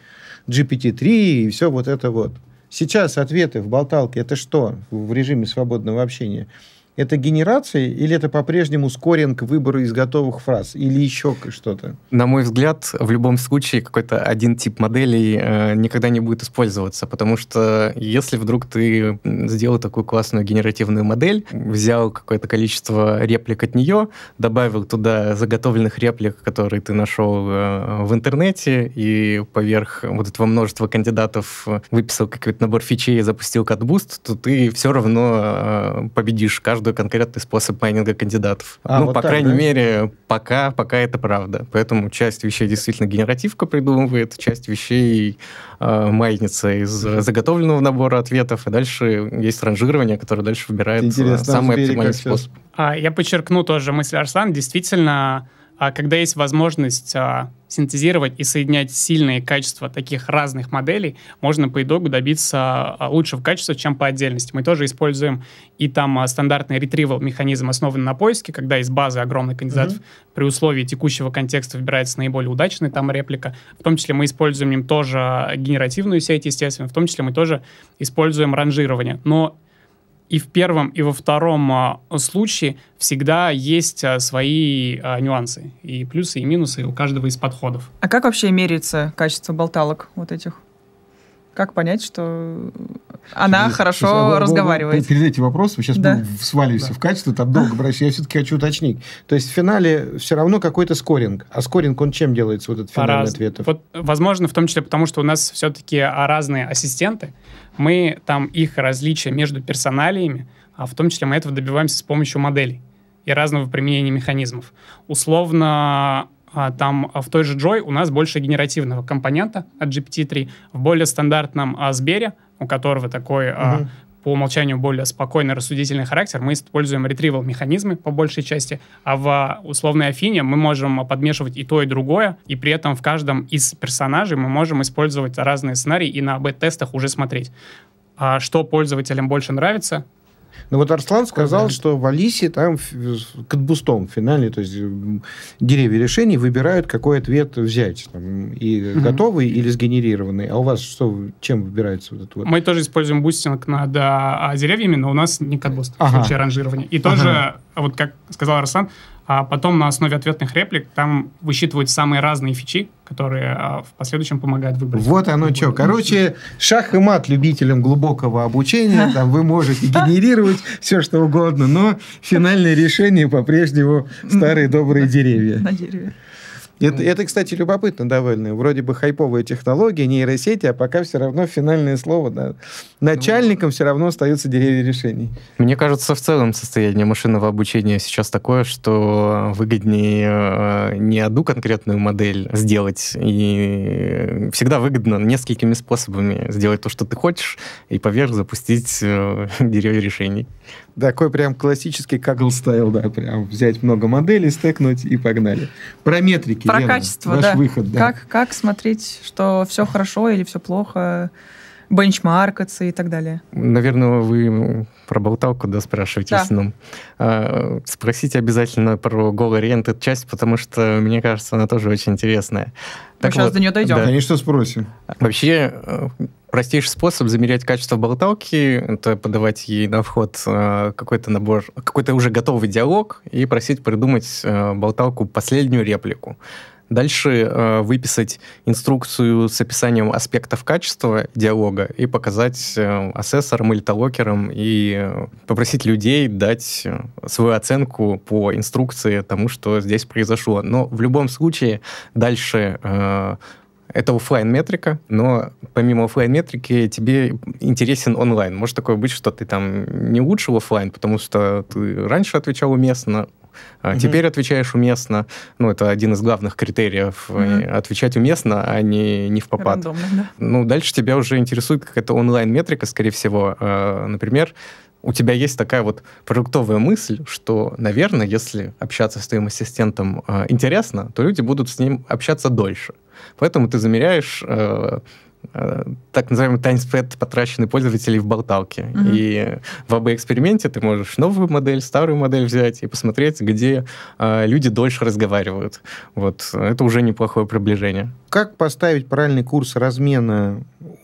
GPT-3 и все вот это вот. Сейчас ответы в болталке это что в режиме свободного общения? это генерации или это по-прежнему скоринг выбора из готовых фраз или еще что-то? На мой взгляд, в любом случае какой-то один тип моделей э, никогда не будет использоваться, потому что если вдруг ты сделал такую классную генеративную модель, взял какое-то количество реплик от нее, добавил туда заготовленных реплик, которые ты нашел э, в интернете, и поверх вот этого множества кандидатов э, выписал какой-то набор фичей и запустил кадбуст, то ты все равно э, победишь каждую какой-то конкретный способ майнинга кандидатов. А, ну, вот по так, крайней да? мере, пока, пока это правда. Поэтому часть вещей действительно генеративка придумывает, часть вещей э, майнится из заготовленного набора ответов, и а дальше есть ранжирование, которое дальше выбирает а, самый оптимальный способ. А, я подчеркну тоже мысль Арсан. Действительно, а когда есть возможность а, синтезировать и соединять сильные качества таких разных моделей, можно по итогу добиться а, лучшего качества, чем по отдельности. Мы тоже используем и там а, стандартный ретривал механизм, основанный на поиске, когда из базы огромный кандидат mm-hmm. при условии текущего контекста выбирается наиболее удачная там реплика. В том числе мы используем им тоже генеративную сеть, естественно, в том числе мы тоже используем ранжирование. Но и в первом, и во втором а, случае всегда есть а, свои а, нюансы, и плюсы, и минусы у каждого из подходов. А как вообще меряется качество болталок вот этих? Как понять, что она сейчас, хорошо сейчас, разговаривает. Перед этим вопросом, сейчас да. сваливаемся да. в качество, там долго брать, я все-таки хочу уточнить. То есть в финале все равно какой-то скоринг. А скоринг, он чем делается, вот этот финальный а ответов? Вот, возможно, в том числе потому, что у нас все-таки разные ассистенты. Мы там их различия между персоналиями, а в том числе мы этого добиваемся с помощью моделей и разного применения механизмов. Условно, а, там а, в той же Joy у нас больше генеративного компонента от GPT-3. В более стандартном а, Сбере, у которого такой угу. а, по умолчанию более спокойный, рассудительный характер, мы используем ретривал механизмы по большей части, а в а, условной Афине мы можем подмешивать и то, и другое, и при этом в каждом из персонажей мы можем использовать разные сценарии и на бет-тестах уже смотреть, что пользователям больше нравится, но ну, вот Арслан сказал, да. что в Алисе там к бустом в финале, то есть деревья решений выбирают, какой ответ взять. Там, и угу. готовый или сгенерированный. А у вас что, чем выбирается вот это вот? Мы тоже используем бустинг над а, а, деревьями, но у нас не кадбуст, ага. в случае ранжирования. И ага. тоже, а вот как сказал Арслан, а потом на основе ответных реплик там высчитывают самые разные фичи, которые а, в последующем помогают выбрать. Вот оно что. Короче, шах и мат любителям глубокого обучения. Там вы можете генерировать все, что угодно, но финальное решение по-прежнему старые добрые деревья. На дереве. Это, ну. это, кстати, любопытно довольно. Вроде бы хайповые технологии, нейросети, а пока все равно финальное слово. Да. Начальником все равно остаются деревья решений. Мне кажется, в целом состояние машинного обучения сейчас такое, что выгоднее э, не одну конкретную модель сделать. И всегда выгодно несколькими способами сделать то, что ты хочешь, и поверх запустить э, деревья решений. Такой прям классический кагл стайл, да, прям взять много моделей, стекнуть и погнали. Про метрики, Про Лена, качество, наш да. выход, да. Как, как смотреть, что все хорошо или все плохо, бенчмаркаться и так далее. Наверное, вы про болталку, да, спрашиваете да. сыном. А, спросите обязательно про Go Oriented часть, потому что, мне кажется, она тоже очень интересная. Мы так сейчас вот, до нее дойдем. Да. Конечно, спросим. Вообще, простейший способ замерять качество болталки — это подавать ей на вход э, какой-то набор, какой-то уже готовый диалог и просить придумать э, болталку последнюю реплику. Дальше э, выписать инструкцию с описанием аспектов качества диалога и показать э, ассессорам или толокерам и попросить людей дать свою оценку по инструкции тому, что здесь произошло. Но в любом случае дальше это офлайн метрика но помимо офлайн метрики тебе интересен онлайн. Может такое быть, что ты там не улучшил офлайн, потому что ты раньше отвечал уместно, а угу. теперь отвечаешь уместно. Ну, это один из главных критериев. Угу. Отвечать уместно, а не, не в попад. Рандомно, да. Ну, дальше тебя уже интересует какая-то онлайн-метрика, скорее всего. Э, например, у тебя есть такая вот продуктовая мысль, что, наверное, если общаться с твоим ассистентом э, интересно, то люди будут с ним общаться дольше. Поэтому ты замеряешь э, э, так называемый таймспред потраченный пользователей в болталке. Mm-hmm. И в АБ-эксперименте ты можешь новую модель, старую модель взять и посмотреть, где э, люди дольше разговаривают. Вот. Это уже неплохое приближение. Как поставить правильный курс размена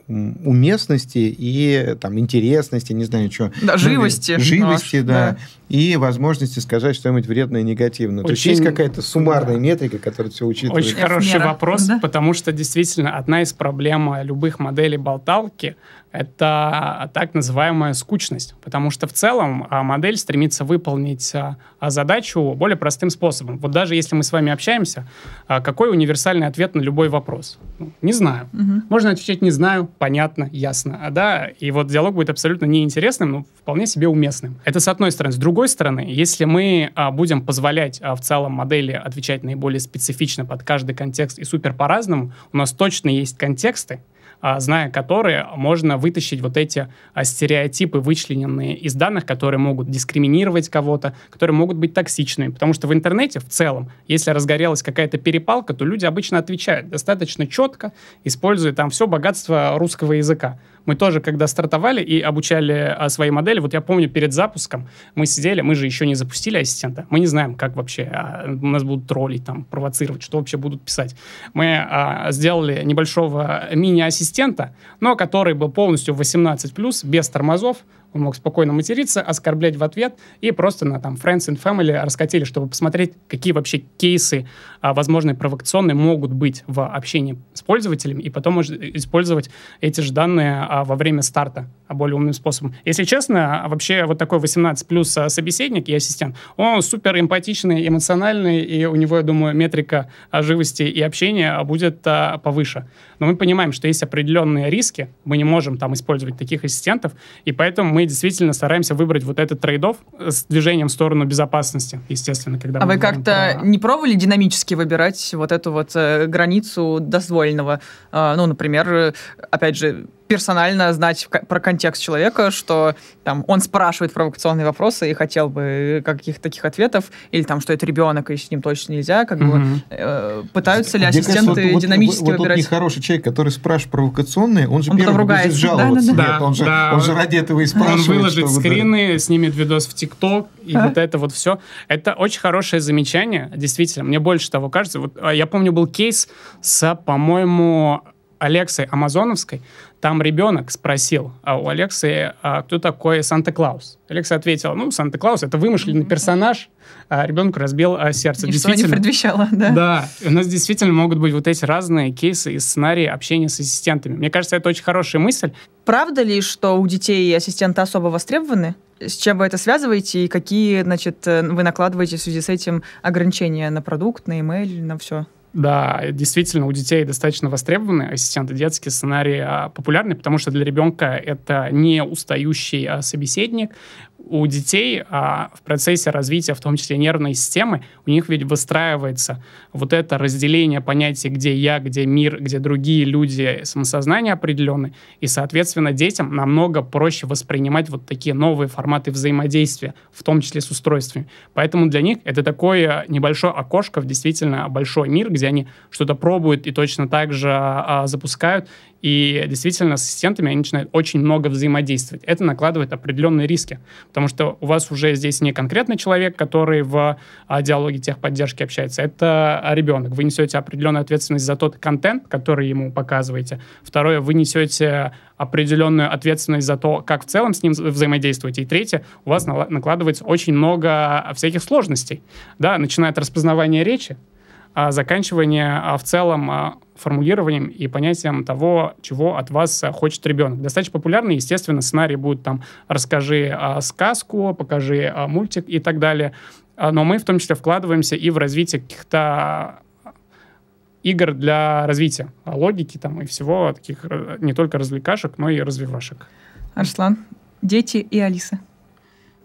уместности и там интересности, не знаю, что. Да, живости. Ну, живости, наш, да, да. И возможности сказать что-нибудь вредное и негативное. Очень... То есть есть какая-то суммарная метрика, которая все учитывает. Очень хороший вопрос, да? потому что действительно одна из проблем любых моделей болталки это так называемая скучность, потому что в целом а, модель стремится выполнить а, а задачу более простым способом. Вот даже если мы с вами общаемся, какой универсальный ответ на любой вопрос? Ну, не знаю. Угу. Можно отвечать не знаю, понятно, ясно, да, и вот диалог будет абсолютно неинтересным, но вполне себе уместным. Это с одной стороны. С другой стороны, если мы будем позволять в целом модели отвечать наиболее специфично под каждый контекст и супер по-разному, у нас точно есть контексты, а, зная которые можно вытащить вот эти а, стереотипы, вычлененные из данных, которые могут дискриминировать кого-то, которые могут быть токсичными. Потому что в интернете в целом, если разгорелась какая-то перепалка, то люди обычно отвечают достаточно четко, используя там все богатство русского языка. Мы тоже, когда стартовали и обучали а, свои модели, вот я помню, перед запуском мы сидели, мы же еще не запустили ассистента, мы не знаем, как вообще а, нас будут троллить, там, провоцировать, что вообще будут писать. Мы а, сделали небольшого мини-ассистента, но который был полностью 18+, без тормозов, он мог спокойно материться, оскорблять в ответ, и просто на там Friends and Family раскатили, чтобы посмотреть, какие вообще кейсы, а, возможные провокационные, могут быть в общении с пользователями, и потом уже использовать эти же данные а, во время старта а, более умным способом. Если честно, вообще вот такой 18 плюс а, собеседник и ассистент, он супер эмпатичный, эмоциональный, и у него, я думаю, метрика а, живости и общения будет а, повыше. Но мы понимаем, что есть определенные риски, мы не можем там использовать таких ассистентов, и поэтому мы действительно стараемся выбрать вот этот трейдов с движением в сторону безопасности, естественно, когда А вы как-то про... не пробовали динамически выбирать вот эту вот э, границу дозволенного? Э, а, ну, например, э, опять же, персонально знать про контекст человека, что там он спрашивает провокационные вопросы и хотел бы э, каких-то таких ответов, или там, что это ребенок, и с ним точно нельзя, как бы э, пытаются ли ассистенты кажется, вот, динамически вот, вот, выбирать. Вот нехороший человек, который спрашивает провокационные, он же он первый будет жаловаться. Да, да, да. Нет, он же, да. он же ради этого и спрашивает. Он выложит скрины, да. снимет видос в ТикТок, и а? вот это вот все. Это очень хорошее замечание, действительно. Мне больше того кажется. Вот, а, я помню, был кейс с, по-моему, Алексы Амазоновской, там ребенок спросил а у Алексы, а кто такой Санта-Клаус. Алекса ответила, ну, Санта-Клаус — это вымышленный персонаж, а ребенку разбил а, сердце. И действительно, что не предвещало, да. Да, у нас действительно могут быть вот эти разные кейсы и сценарии общения с ассистентами. Мне кажется, это очень хорошая мысль. Правда ли, что у детей ассистенты особо востребованы? С чем вы это связываете и какие, значит, э, вы накладываете в связи с этим ограничения на продукт, на email, на все? Да, действительно, у детей достаточно востребованы ассистенты детские сценарии а, популярны, потому что для ребенка это не устающий а, собеседник, у детей а, в процессе развития, в том числе нервной системы, у них ведь выстраивается вот это разделение понятий, где я, где мир, где другие люди, самосознание определенное, и, соответственно, детям намного проще воспринимать вот такие новые форматы взаимодействия, в том числе с устройствами. Поэтому для них это такое небольшое окошко в действительно большой мир, где они что-то пробуют и точно так же а, запускают, и действительно, с ассистентами они начинают очень много взаимодействовать. Это накладывает определенные риски, потому что у вас уже здесь не конкретный человек, который в а, диалоге техподдержки общается, это ребенок. Вы несете определенную ответственность за тот контент, который ему показываете. Второе, вы несете определенную ответственность за то, как в целом с ним взаимодействуете. И третье, у вас накладывается очень много всяких сложностей. Да, начиная от распознавания речи, а заканчивание а в целом а, формулированием и понятием того, чего от вас хочет ребенок. Достаточно популярный, естественно, сценарий будет там «расскажи сказку», «покажи мультик» и так далее. Но мы в том числе вкладываемся и в развитие каких-то игр для развития логики там и всего таких э, не только развлекашек, но и развивашек. Арслан, дети и Алиса.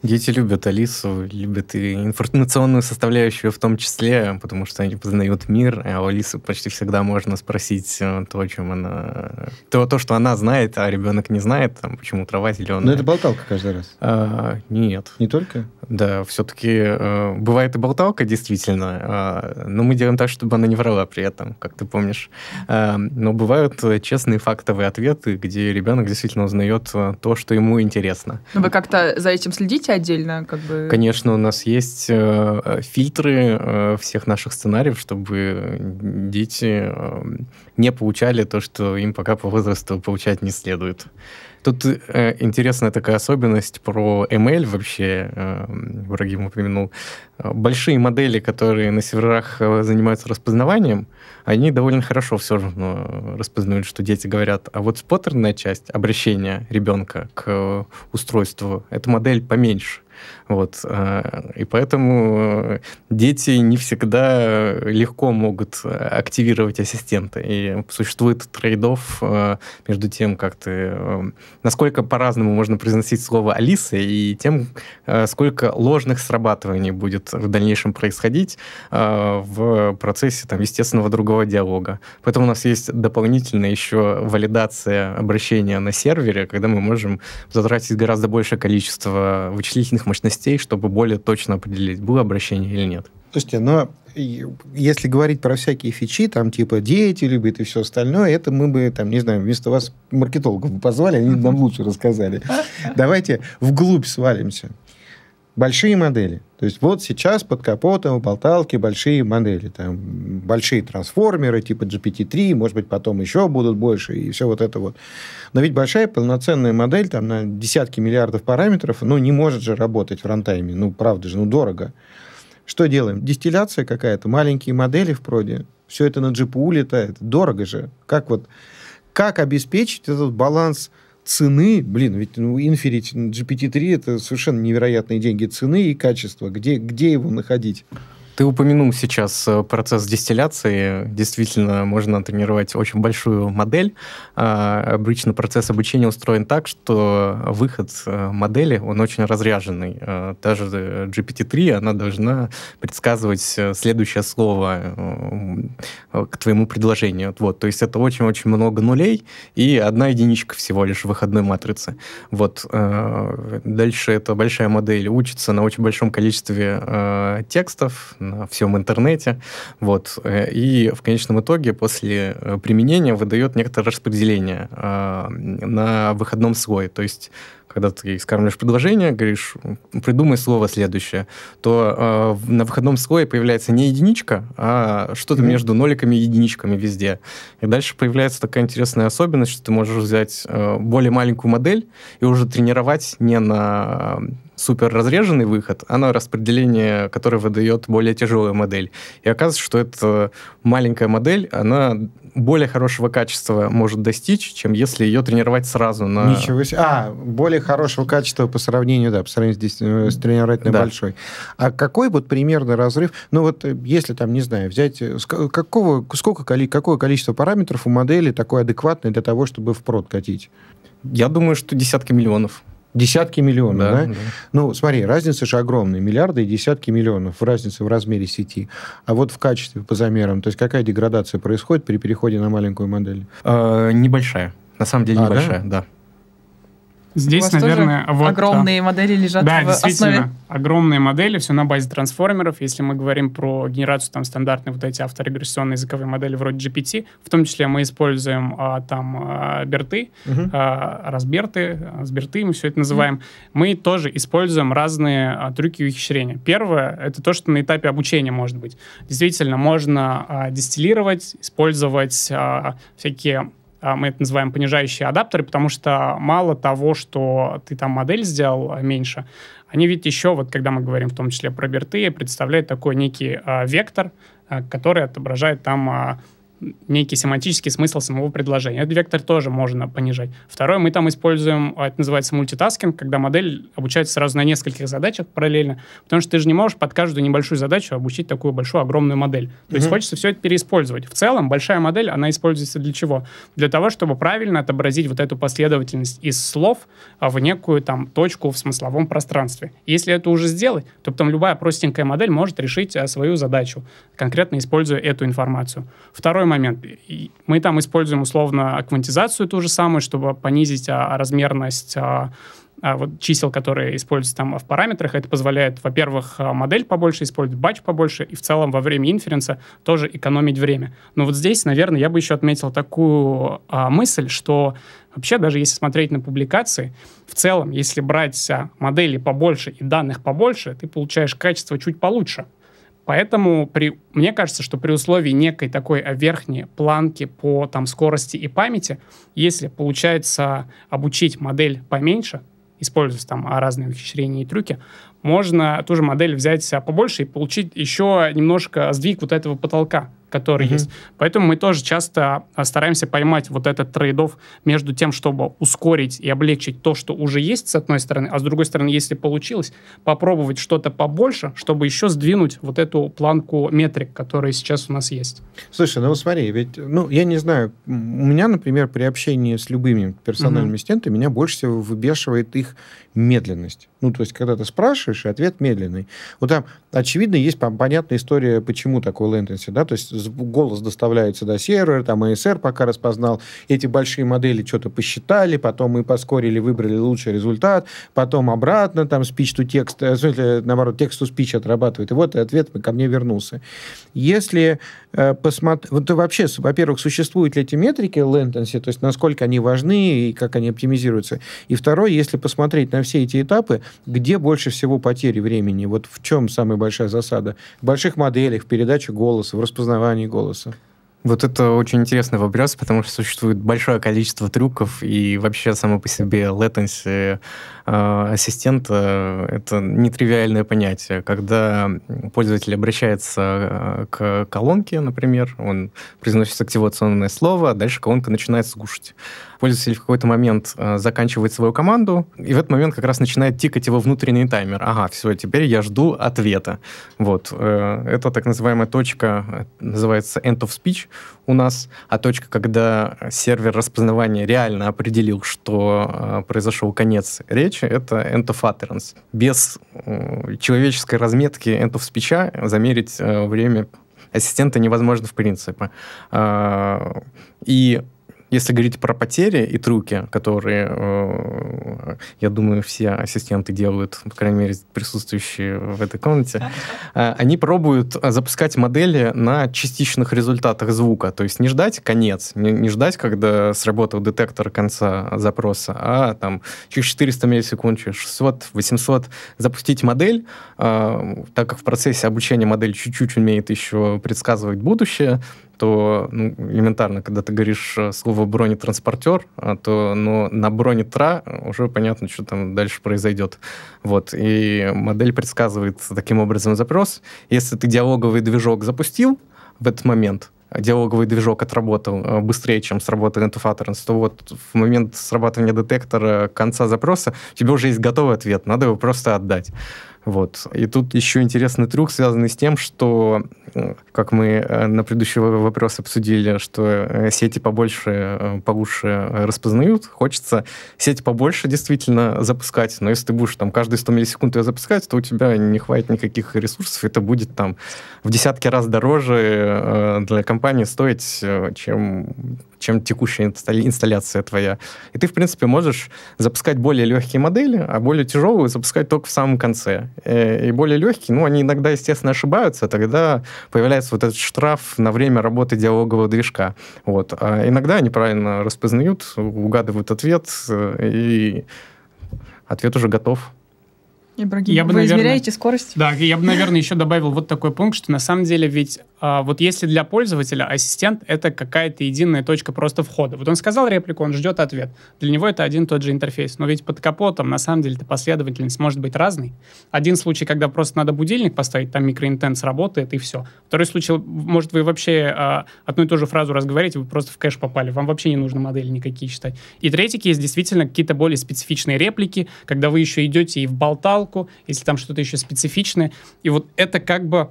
Дети любят Алису, любят и информационную составляющую в том числе, потому что они познают мир, а у Алисы почти всегда можно спросить э, то, чем она... То, то что она знает, а ребенок не знает, там, почему трава зеленая. Но ну, это болталка каждый раз? А, нет. Не только? Да, все-таки э, бывает и болталка, действительно, э, но мы делаем так, чтобы она не врала при этом, как ты помнишь. Э, но бывают честные фактовые ответы, где ребенок действительно узнает э, то, что ему интересно. Ну, вы как-то за этим следите? пишете отдельно? Как бы? Конечно, у нас есть э, э, фильтры э, всех наших сценариев, чтобы дети э, не получали то, что им пока по возрасту получать не следует. Тут э, интересная такая особенность про ML вообще, э, Брагим упомянул. Большие модели, которые на серверах э, занимаются распознаванием, они довольно хорошо все равно распознают, что дети говорят. А вот споттерная часть обращения ребенка к устройству, эта модель поменьше. Вот. Э, и поэтому э, дети не всегда легко могут э, активировать ассистента. И существует трейдов между тем, как ты... Насколько по-разному можно произносить слово «Алиса», и тем, сколько ложных срабатываний будет в дальнейшем происходить в процессе там, естественного другого диалога. Поэтому у нас есть дополнительная еще валидация обращения на сервере, когда мы можем затратить гораздо большее количество вычислительных мощностей, чтобы более точно определить, было обращение или нет. Слушайте, но если говорить про всякие фичи, там типа дети любят и все остальное, это мы бы, там, не знаю, вместо вас маркетологов позвали, они нам лучше рассказали. Давайте вглубь свалимся большие модели. То есть вот сейчас под капотом у болталки большие модели, там большие трансформеры типа GPT-3, может быть, потом еще будут больше, и все вот это вот. Но ведь большая полноценная модель там на десятки миллиардов параметров, ну, не может же работать в рантайме, ну, правда же, ну, дорого. Что делаем? Дистилляция какая-то, маленькие модели в проде, все это на GPU летает, дорого же. Как вот, как обеспечить этот баланс цены, блин, ведь ну, Infinity GPT-3 это совершенно невероятные деньги цены и качества. Где, где его находить? Ты упомянул сейчас э, процесс дистилляции. Действительно, можно тренировать очень большую модель. А, обычно процесс обучения устроен так, что выход э, модели, он очень разряженный. Даже э, GPT-3, она должна предсказывать следующее слово к твоему предложению. Вот, то есть это очень-очень много нулей и одна единичка всего лишь в выходной матрице. Вот. Дальше эта большая модель учится на очень большом количестве текстов, на всем интернете. Вот. И в конечном итоге после э, применения выдает некоторое распределение а, на выходном слое. То есть когда ты их скармливаешь предложение, говоришь, придумай слово следующее, то э, на выходном слое появляется не единичка, а что-то mm-hmm. между ноликами и единичками везде. И дальше появляется такая интересная особенность, что ты можешь взять э, более маленькую модель и уже тренировать не на супер разреженный выход, а на распределение, которое выдает более тяжелую модель. И оказывается, что эта маленькая модель, она более хорошего качества может достичь, чем если ее тренировать сразу на... Ничего себе. А, более хорошего качества по сравнению, да, по сравнению с, 10, э, с тренировательной да. большой. А какой вот примерный разрыв? Ну вот э, если там, не знаю, взять, э, какого, сколько, какое количество параметров у модели такое адекватное для того, чтобы в прод катить? Я думаю, что десятки миллионов. Десятки миллионов, да, да? да? Ну, смотри, разница же огромная. Миллиарды и десятки миллионов. Разница в размере сети. А вот в качестве по замерам, то есть какая деградация происходит при переходе на маленькую модель? Э, небольшая. На самом деле а, небольшая, да. да. Здесь, У вас наверное, тоже вот огромные модели лежат да, в действительно, основе. огромные модели, все на базе трансформеров. Если мы говорим про генерацию там стандартных вот эти авторегрессионные языковые модели вроде GPT, в том числе мы используем а, там а, берты, угу. а, разберты, а, сберты, мы все это называем. Угу. Мы тоже используем разные а, трюки ухищрения. Первое это то, что на этапе обучения может быть. Действительно, можно а, дистиллировать, использовать а, всякие а мы это называем понижающие адаптеры, потому что мало того, что ты там модель сделал а, меньше, они ведь еще, вот когда мы говорим в том числе про берты, представляют такой некий а, вектор, а, который отображает там а, некий семантический смысл самого предложения. Этот вектор тоже можно понижать. Второе, мы там используем, а это называется мультитаскинг, когда модель обучается сразу на нескольких задачах параллельно, потому что ты же не можешь под каждую небольшую задачу обучить такую большую, огромную модель. То угу. есть хочется все это переиспользовать. В целом, большая модель, она используется для чего? Для того, чтобы правильно отобразить вот эту последовательность из слов а, в некую там точку в смысловом пространстве. Если это уже сделать, то потом любая простенькая модель может решить а, свою задачу, конкретно используя эту информацию. Второе момент. мы там используем условно аквантизацию, ту же самую, чтобы понизить а, размерность а, а, вот чисел, которые используются там в параметрах. Это позволяет, во-первых, а, модель побольше использовать, батч побольше, и в целом во время инференса тоже экономить время. Но вот здесь, наверное, я бы еще отметил такую а, мысль, что вообще даже если смотреть на публикации, в целом, если брать а, модели побольше и данных побольше, ты получаешь качество чуть получше. Поэтому при, мне кажется, что при условии некой такой а, верхней планки по там, скорости и памяти, если получается обучить модель поменьше, используя там а, разные ухищрения и трюки, можно ту же модель взять побольше и получить еще немножко сдвиг вот этого потолка который mm-hmm. есть. Поэтому мы тоже часто а, стараемся поймать вот этот трейдов между тем, чтобы ускорить и облегчить то, что уже есть, с одной стороны, а с другой стороны, если получилось, попробовать что-то побольше, чтобы еще сдвинуть вот эту планку метрик, которая сейчас у нас есть. Слушай, ну смотри, ведь, ну, я не знаю, у меня, например, при общении с любыми персональными mm-hmm. ассистентами меня больше всего выбешивает их медленность. Ну, то есть, когда ты спрашиваешь, сумасшедший, ответ медленный. Вот ну, там, очевидно, есть понятная история, почему такой latency, да, то есть голос доставляется до сервер, там ASR пока распознал, эти большие модели что-то посчитали, потом мы поскорили, выбрали лучший результат, потом обратно там speech-to-text, э, наоборот, текст-to-speech отрабатывает, и вот и ответ ко мне вернулся. Если Э, посмотреть... Вот вообще, во-первых, существуют ли эти метрики latency, то есть насколько они важны и как они оптимизируются. И второе, если посмотреть на все эти этапы, где больше всего потери времени, вот в чем самая большая засада? В больших моделях, в передаче голоса, в распознавании голоса. Вот это очень интересный вопрос, потому что существует большое количество трюков, и вообще само по себе latency э, э, ассистента — это нетривиальное понятие. Когда пользователь обращается э, к колонке, например, он произносит активационное слово, а дальше колонка начинает слушать. Пользователь в какой-то момент э, заканчивает свою команду, и в этот момент как раз начинает тикать его внутренний таймер. Ага, все, теперь я жду ответа. Вот. Э, это так называемая точка, э, называется end of speech, у нас, а точка, когда сервер распознавания реально определил, что э, произошел конец речи, это end of utterance. Без э, человеческой разметки end of speech замерить э, время ассистента невозможно в принципе. Э, и если говорить про потери и трюки, которые, э, я думаю, все ассистенты делают, по крайней мере, присутствующие в этой комнате, э, они пробуют э, запускать модели на частичных результатах звука. То есть не ждать конец, не, ждать, когда сработал детектор конца запроса, а там через 400 миллисекунд, через 600, 800 запустить модель, так как в процессе обучения модель чуть-чуть умеет еще предсказывать будущее, то ну, элементарно, когда ты говоришь э, слово бронетранспортер, а, то ну, на бронетра уже понятно, что там дальше произойдет. Вот. И модель предсказывает таким образом запрос. Если ты диалоговый движок запустил в этот момент, а диалоговый движок отработал э, быстрее, чем сработал интерфаторенс, то вот в момент срабатывания детектора конца запроса у тебя уже есть готовый ответ, надо его просто отдать. Вот. И тут еще интересный трюк, связанный с тем, что, э, как мы э, на предыдущий вопрос обсудили, что э, сети побольше, получше распознают, хочется сети побольше действительно запускать, но если ты будешь там каждые 100 миллисекунд ее запускать, то у тебя не хватит никаких ресурсов, это будет там в десятки раз дороже для компании стоить, чем чем текущая инсталляция твоя. И ты, в принципе, можешь запускать более легкие модели, а более тяжелые запускать только в самом конце. Э, и более легкие, ну, они иногда, естественно, ошибаются, а тогда появляется вот этот штраф на время работы диалогового движка. Вот. А иногда они правильно распознают, угадывают ответ, э, и ответ уже готов. Ибрагим, я бы, вы наверное, измеряете скорость? Да, я бы, наверное, еще добавил вот такой пункт, что на самом деле ведь а, вот если для пользователя ассистент — это какая-то единая точка просто входа. Вот он сказал реплику, он ждет ответ. Для него это один и тот же интерфейс. Но ведь под капотом на самом деле эта последовательность может быть разной. Один случай, когда просто надо будильник поставить, там микроинтенс работает, и все. Второй случай, может, вы вообще а, одну и ту же фразу раз вы просто в кэш попали, вам вообще не нужно модели никакие читать. И третий кейс — действительно какие-то более специфичные реплики, когда вы еще идете и в болтал, стрелку, если там что-то еще специфичное. И вот это как бы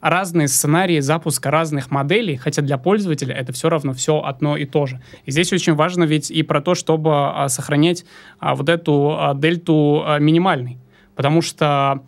разные сценарии запуска разных моделей, хотя для пользователя это все равно все одно и то же. И здесь очень важно ведь и про то, чтобы а, сохранять а, вот эту а, дельту а, минимальной, потому что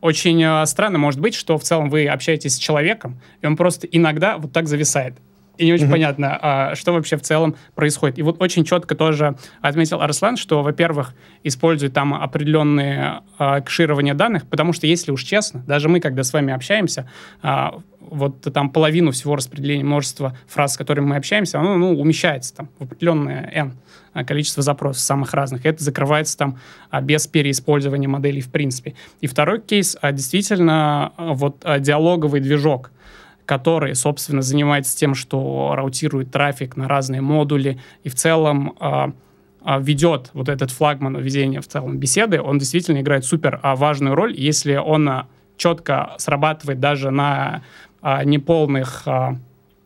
очень а, странно может быть, что в целом вы общаетесь с человеком, и он просто иногда вот так зависает и не очень понятно, а, что вообще в целом происходит. И вот очень четко тоже отметил Арслан, что, во-первых, использует там определенные а, кэширования данных, потому что, если уж честно, даже мы, когда с вами общаемся, а, вот там половину всего распределения множества фраз, с которыми мы общаемся, оно ну, умещается там в определенное N а, количество запросов самых разных. это закрывается там без переиспользования моделей в принципе. И второй кейс, действительно, вот диалоговый движок — который, собственно, занимается тем, что раутирует трафик на разные модули и в целом э, ведет вот этот флагман ведения в целом беседы, он действительно играет супер а, важную роль, если он четко срабатывает даже на неполных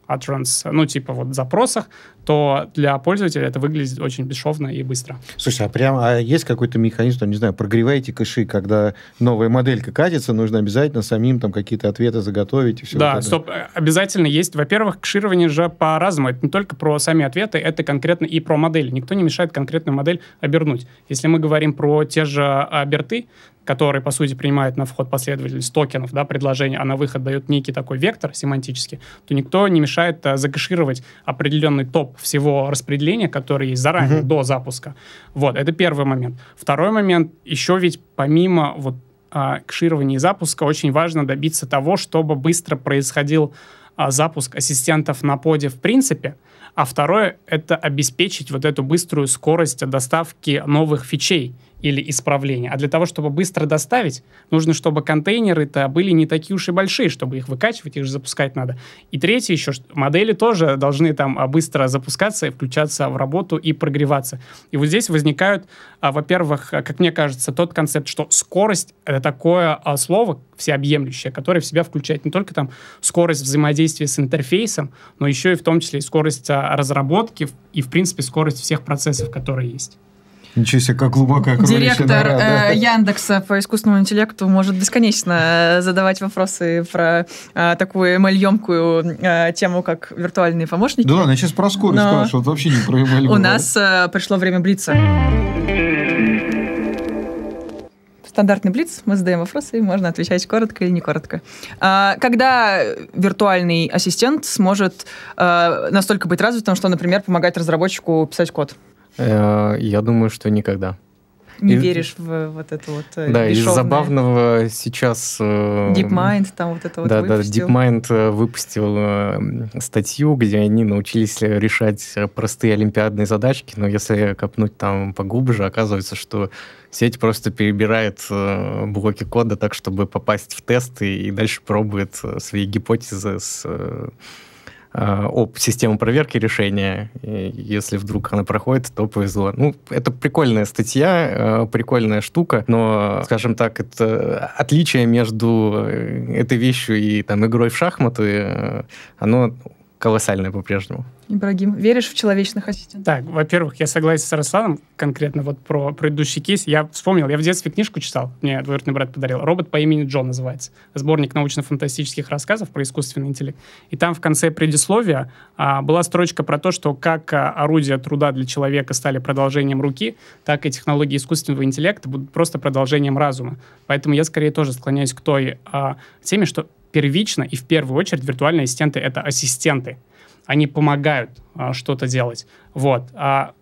utterance, ну, типа вот запросах, то для пользователя это выглядит очень бесшовно и быстро. Слушай, а прям а есть какой-то механизм, там, не знаю, прогреваете кэши, когда новая моделька катится, нужно обязательно самим там какие-то ответы заготовить и все. Да, вот стоп, обязательно есть. Во-первых, кэширование же по-разному. Это не только про сами ответы, это конкретно и про модель. Никто не мешает конкретную модель обернуть. Если мы говорим про те же оберты, а, который, по сути, принимает на вход последовательность токенов, да, предложение, а на выход дает некий такой вектор семантический, то никто не мешает а, закэшировать определенный топ всего распределения, который есть заранее, угу. до запуска. Вот, это первый момент. Второй момент, еще ведь помимо вот а, кэширования и запуска, очень важно добиться того, чтобы быстро происходил а, запуск ассистентов на поде в принципе, а второе — это обеспечить вот эту быструю скорость доставки новых фичей или исправления. А для того, чтобы быстро доставить, нужно, чтобы контейнеры-то были не такие уж и большие, чтобы их выкачивать, их же запускать надо. И третье еще, модели тоже должны там а, быстро запускаться и включаться в работу и прогреваться. И вот здесь возникают, а, во-первых, а, как мне кажется, тот концепт, что скорость — это такое слово всеобъемлющее, которое в себя включает не только там скорость взаимодействия с интерфейсом, но еще и в том числе и скорость разработки и, в принципе, скорость всех процессов, которые есть. Ничего себе, как глубокая Директор нора, да? Э, Яндекса по искусственному интеллекту может бесконечно э, задавать вопросы про э, такую ML-емкую э, тему, как виртуальные помощники. Да ладно, сейчас про скорость Но... спрашивают, вообще не про ML. У нас э, пришло время Блица. Стандартный блиц, мы задаем вопросы, и можно отвечать коротко или не коротко. А, когда виртуальный ассистент сможет а, настолько быть развитым, что, например, помогать разработчику писать код? Э, я думаю, что никогда. Не и, веришь в э, вот это вот э, Да, из забавного сейчас... DeepMind там вот это вот Да, выпустил. да, DeepMind выпустил статью, где они научились решать простые олимпиадные задачки, но если копнуть там поглубже, оказывается, что сеть просто перебирает блоки кода так, чтобы попасть в тесты и дальше пробует свои гипотезы с Э, об систему проверки решения. И если вдруг она проходит, то повезло. Ну, это прикольная статья, э, прикольная штука, но, скажем так, это отличие между э, этой вещью и там игрой в шахматы, оно колоссальное по-прежнему. Ибрагим, веришь в человечных ассистентов? Так, во-первых, я согласен с Русланом конкретно вот про предыдущий кейс. Я вспомнил, я в детстве книжку читал, мне двоюродный брат подарил. «Робот по имени Джо» называется. Сборник научно-фантастических рассказов про искусственный интеллект. И там в конце предисловия а, была строчка про то, что как а, орудия труда для человека стали продолжением руки, так и технологии искусственного интеллекта будут просто продолжением разума. Поэтому я скорее тоже склоняюсь к той а, теме, что первично и в первую очередь виртуальные ассистенты — это ассистенты — они помогают а, что-то делать. Вот. А,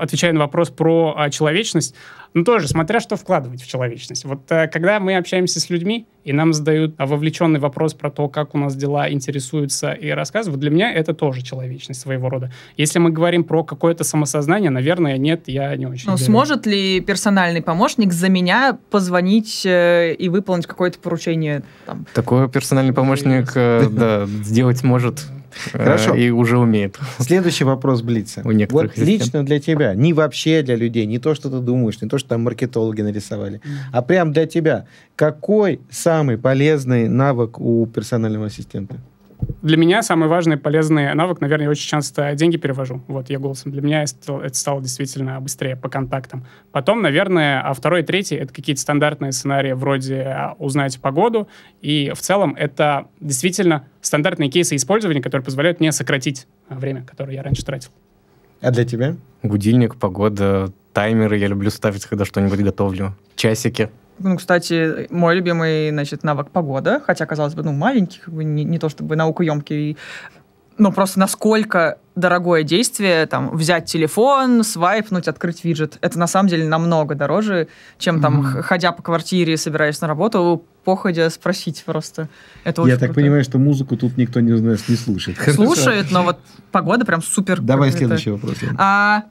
отвечая на вопрос про а, человечность, ну тоже, смотря что вкладывать в человечность. Вот а, когда мы общаемся с людьми, и нам задают а, вовлеченный вопрос про то, как у нас дела интересуются и рассказывают, для меня это тоже человечность своего рода. Если мы говорим про какое-то самосознание, наверное, нет, я не очень. Ну, сможет ли персональный помощник за меня позвонить э, и выполнить какое-то поручение? Там? Такой персональный помощник, э, да, сделать может Хорошо. Э, и уже умеет. Следующий вопрос Блица. У некоторых вот лично для тебя, не вообще для людей, не то, что ты думаешь, не то, что там маркетологи нарисовали, а прям для тебя. Какой самый полезный навык у персонального ассистента? для меня самый важный полезный навык, наверное, я очень часто деньги перевожу. Вот, я голосом. Для меня это стало действительно быстрее по контактам. Потом, наверное, а второй и третий — это какие-то стандартные сценарии вроде а, «узнать погоду». И в целом это действительно стандартные кейсы использования, которые позволяют мне сократить а, время, которое я раньше тратил. А для тебя? Будильник, погода, таймеры я люблю ставить, когда что-нибудь готовлю. Часики. Ну, кстати, мой любимый, значит, навык погода, хотя, казалось бы, ну, маленький, как бы не, не то чтобы наукоемкий, но просто насколько дорогое действие, там, взять телефон, свайпнуть, открыть виджет, это на самом деле намного дороже, чем mm-hmm. там, ходя по квартире, собираясь на работу, походя спросить просто. Это Я так круто. понимаю, что музыку тут никто не, не слушает. Слушает, но вот погода прям супер. Давай следующий вопрос. А,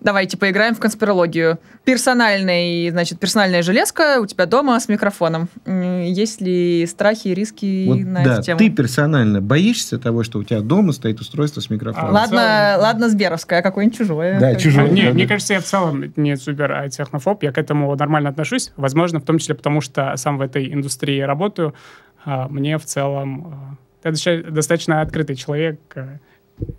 давайте поиграем в конспирологию. Персональный, значит, персональная железка у тебя дома с микрофоном. Есть ли страхи и риски вот на да, эту тему? Ты персонально боишься того, что у тебя дома стоит устройство с микрофоном? А, ладно, целом... ладно, Сберовская, а какое-нибудь чужое. Да, чужое. А, не, мне кажется, я в целом не супер а технофоб, я к этому нормально отношусь. Возможно, в том числе потому, что сам в этой индустрии работаю. А, мне в целом... Я э, достаточно открытый человек, э,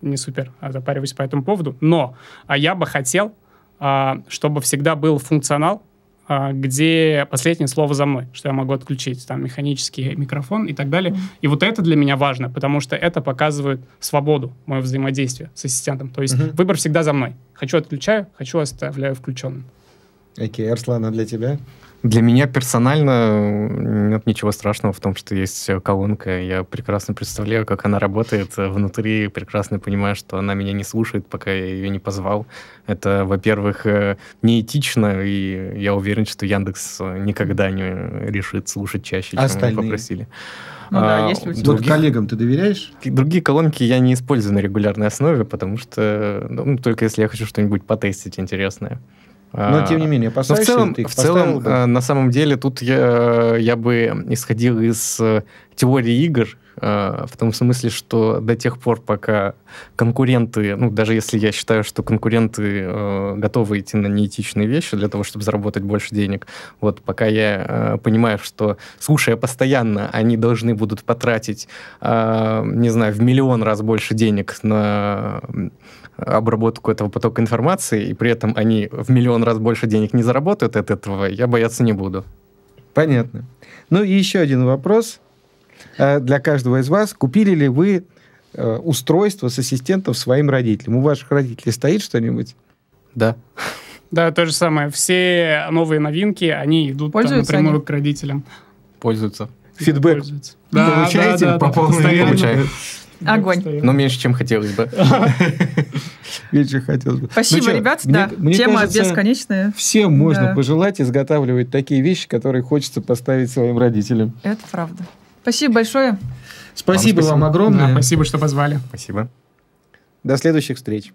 не супер а запариваюсь по этому поводу, но а я бы хотел, а, чтобы всегда был функционал, а, где последнее слово за мной, что я могу отключить, там, механический микрофон и так далее. Mm -hmm. И вот это для меня важно, потому что это показывает свободу моего взаимодействия с ассистентом. То есть mm -hmm. выбор всегда за мной. Хочу отключаю, хочу оставляю включенным. Окей, okay, Арслан, а для тебя? Для меня персонально нет ничего страшного в том, что есть колонка. Я прекрасно представляю, как она работает внутри, прекрасно понимаю, что она меня не слушает, пока я ее не позвал. Это, во-первых, э, неэтично, и я уверен, что Яндекс никогда не решит слушать чаще, чем Остальные. мы попросили. Ну, а, да, есть у тебя. других, коллегам ты доверяешь? Другие колонки я не использую на регулярной основе, потому что ну, только если я хочу что-нибудь потестить интересное. А, но тем не менее, опасаешься Но в целом, ты в целом бы? А, на самом деле тут я, я бы исходил из э, теории игр, э, в том смысле, что до тех пор, пока конкуренты, ну, даже если я считаю, что конкуренты э, готовы идти на неэтичные вещи для того, чтобы заработать больше денег, вот пока я понимаю, что, слушая а постоянно, они должны будут потратить, не знаю, в миллион раз больше денег на обработку этого потока информации, и при этом они в миллион раз больше денег не заработают от этого, я бояться не буду. Понятно. Ну и еще один вопрос э, для каждого из вас. Купили ли вы э, устройство с ассистентом своим родителям? У ваших родителей стоит что-нибудь? Да. Да, то же самое. Все новые новинки, они идут там, напрямую они? к родителям. Пользуются. Фидбэк. Да, Получаете да, да, по да, полной получаете. Огонь. Но ну, меньше, чем хотелось бы. Меньше хотелось бы. Спасибо, ну ребят. Да, тема бесконечная. Всем можно пожелать изготавливать такие вещи, которые хочется поставить своим родителям. Это правда. Спасибо большое. Спасибо вам огромное. Спасибо, что позвали. Спасибо. До следующих встреч.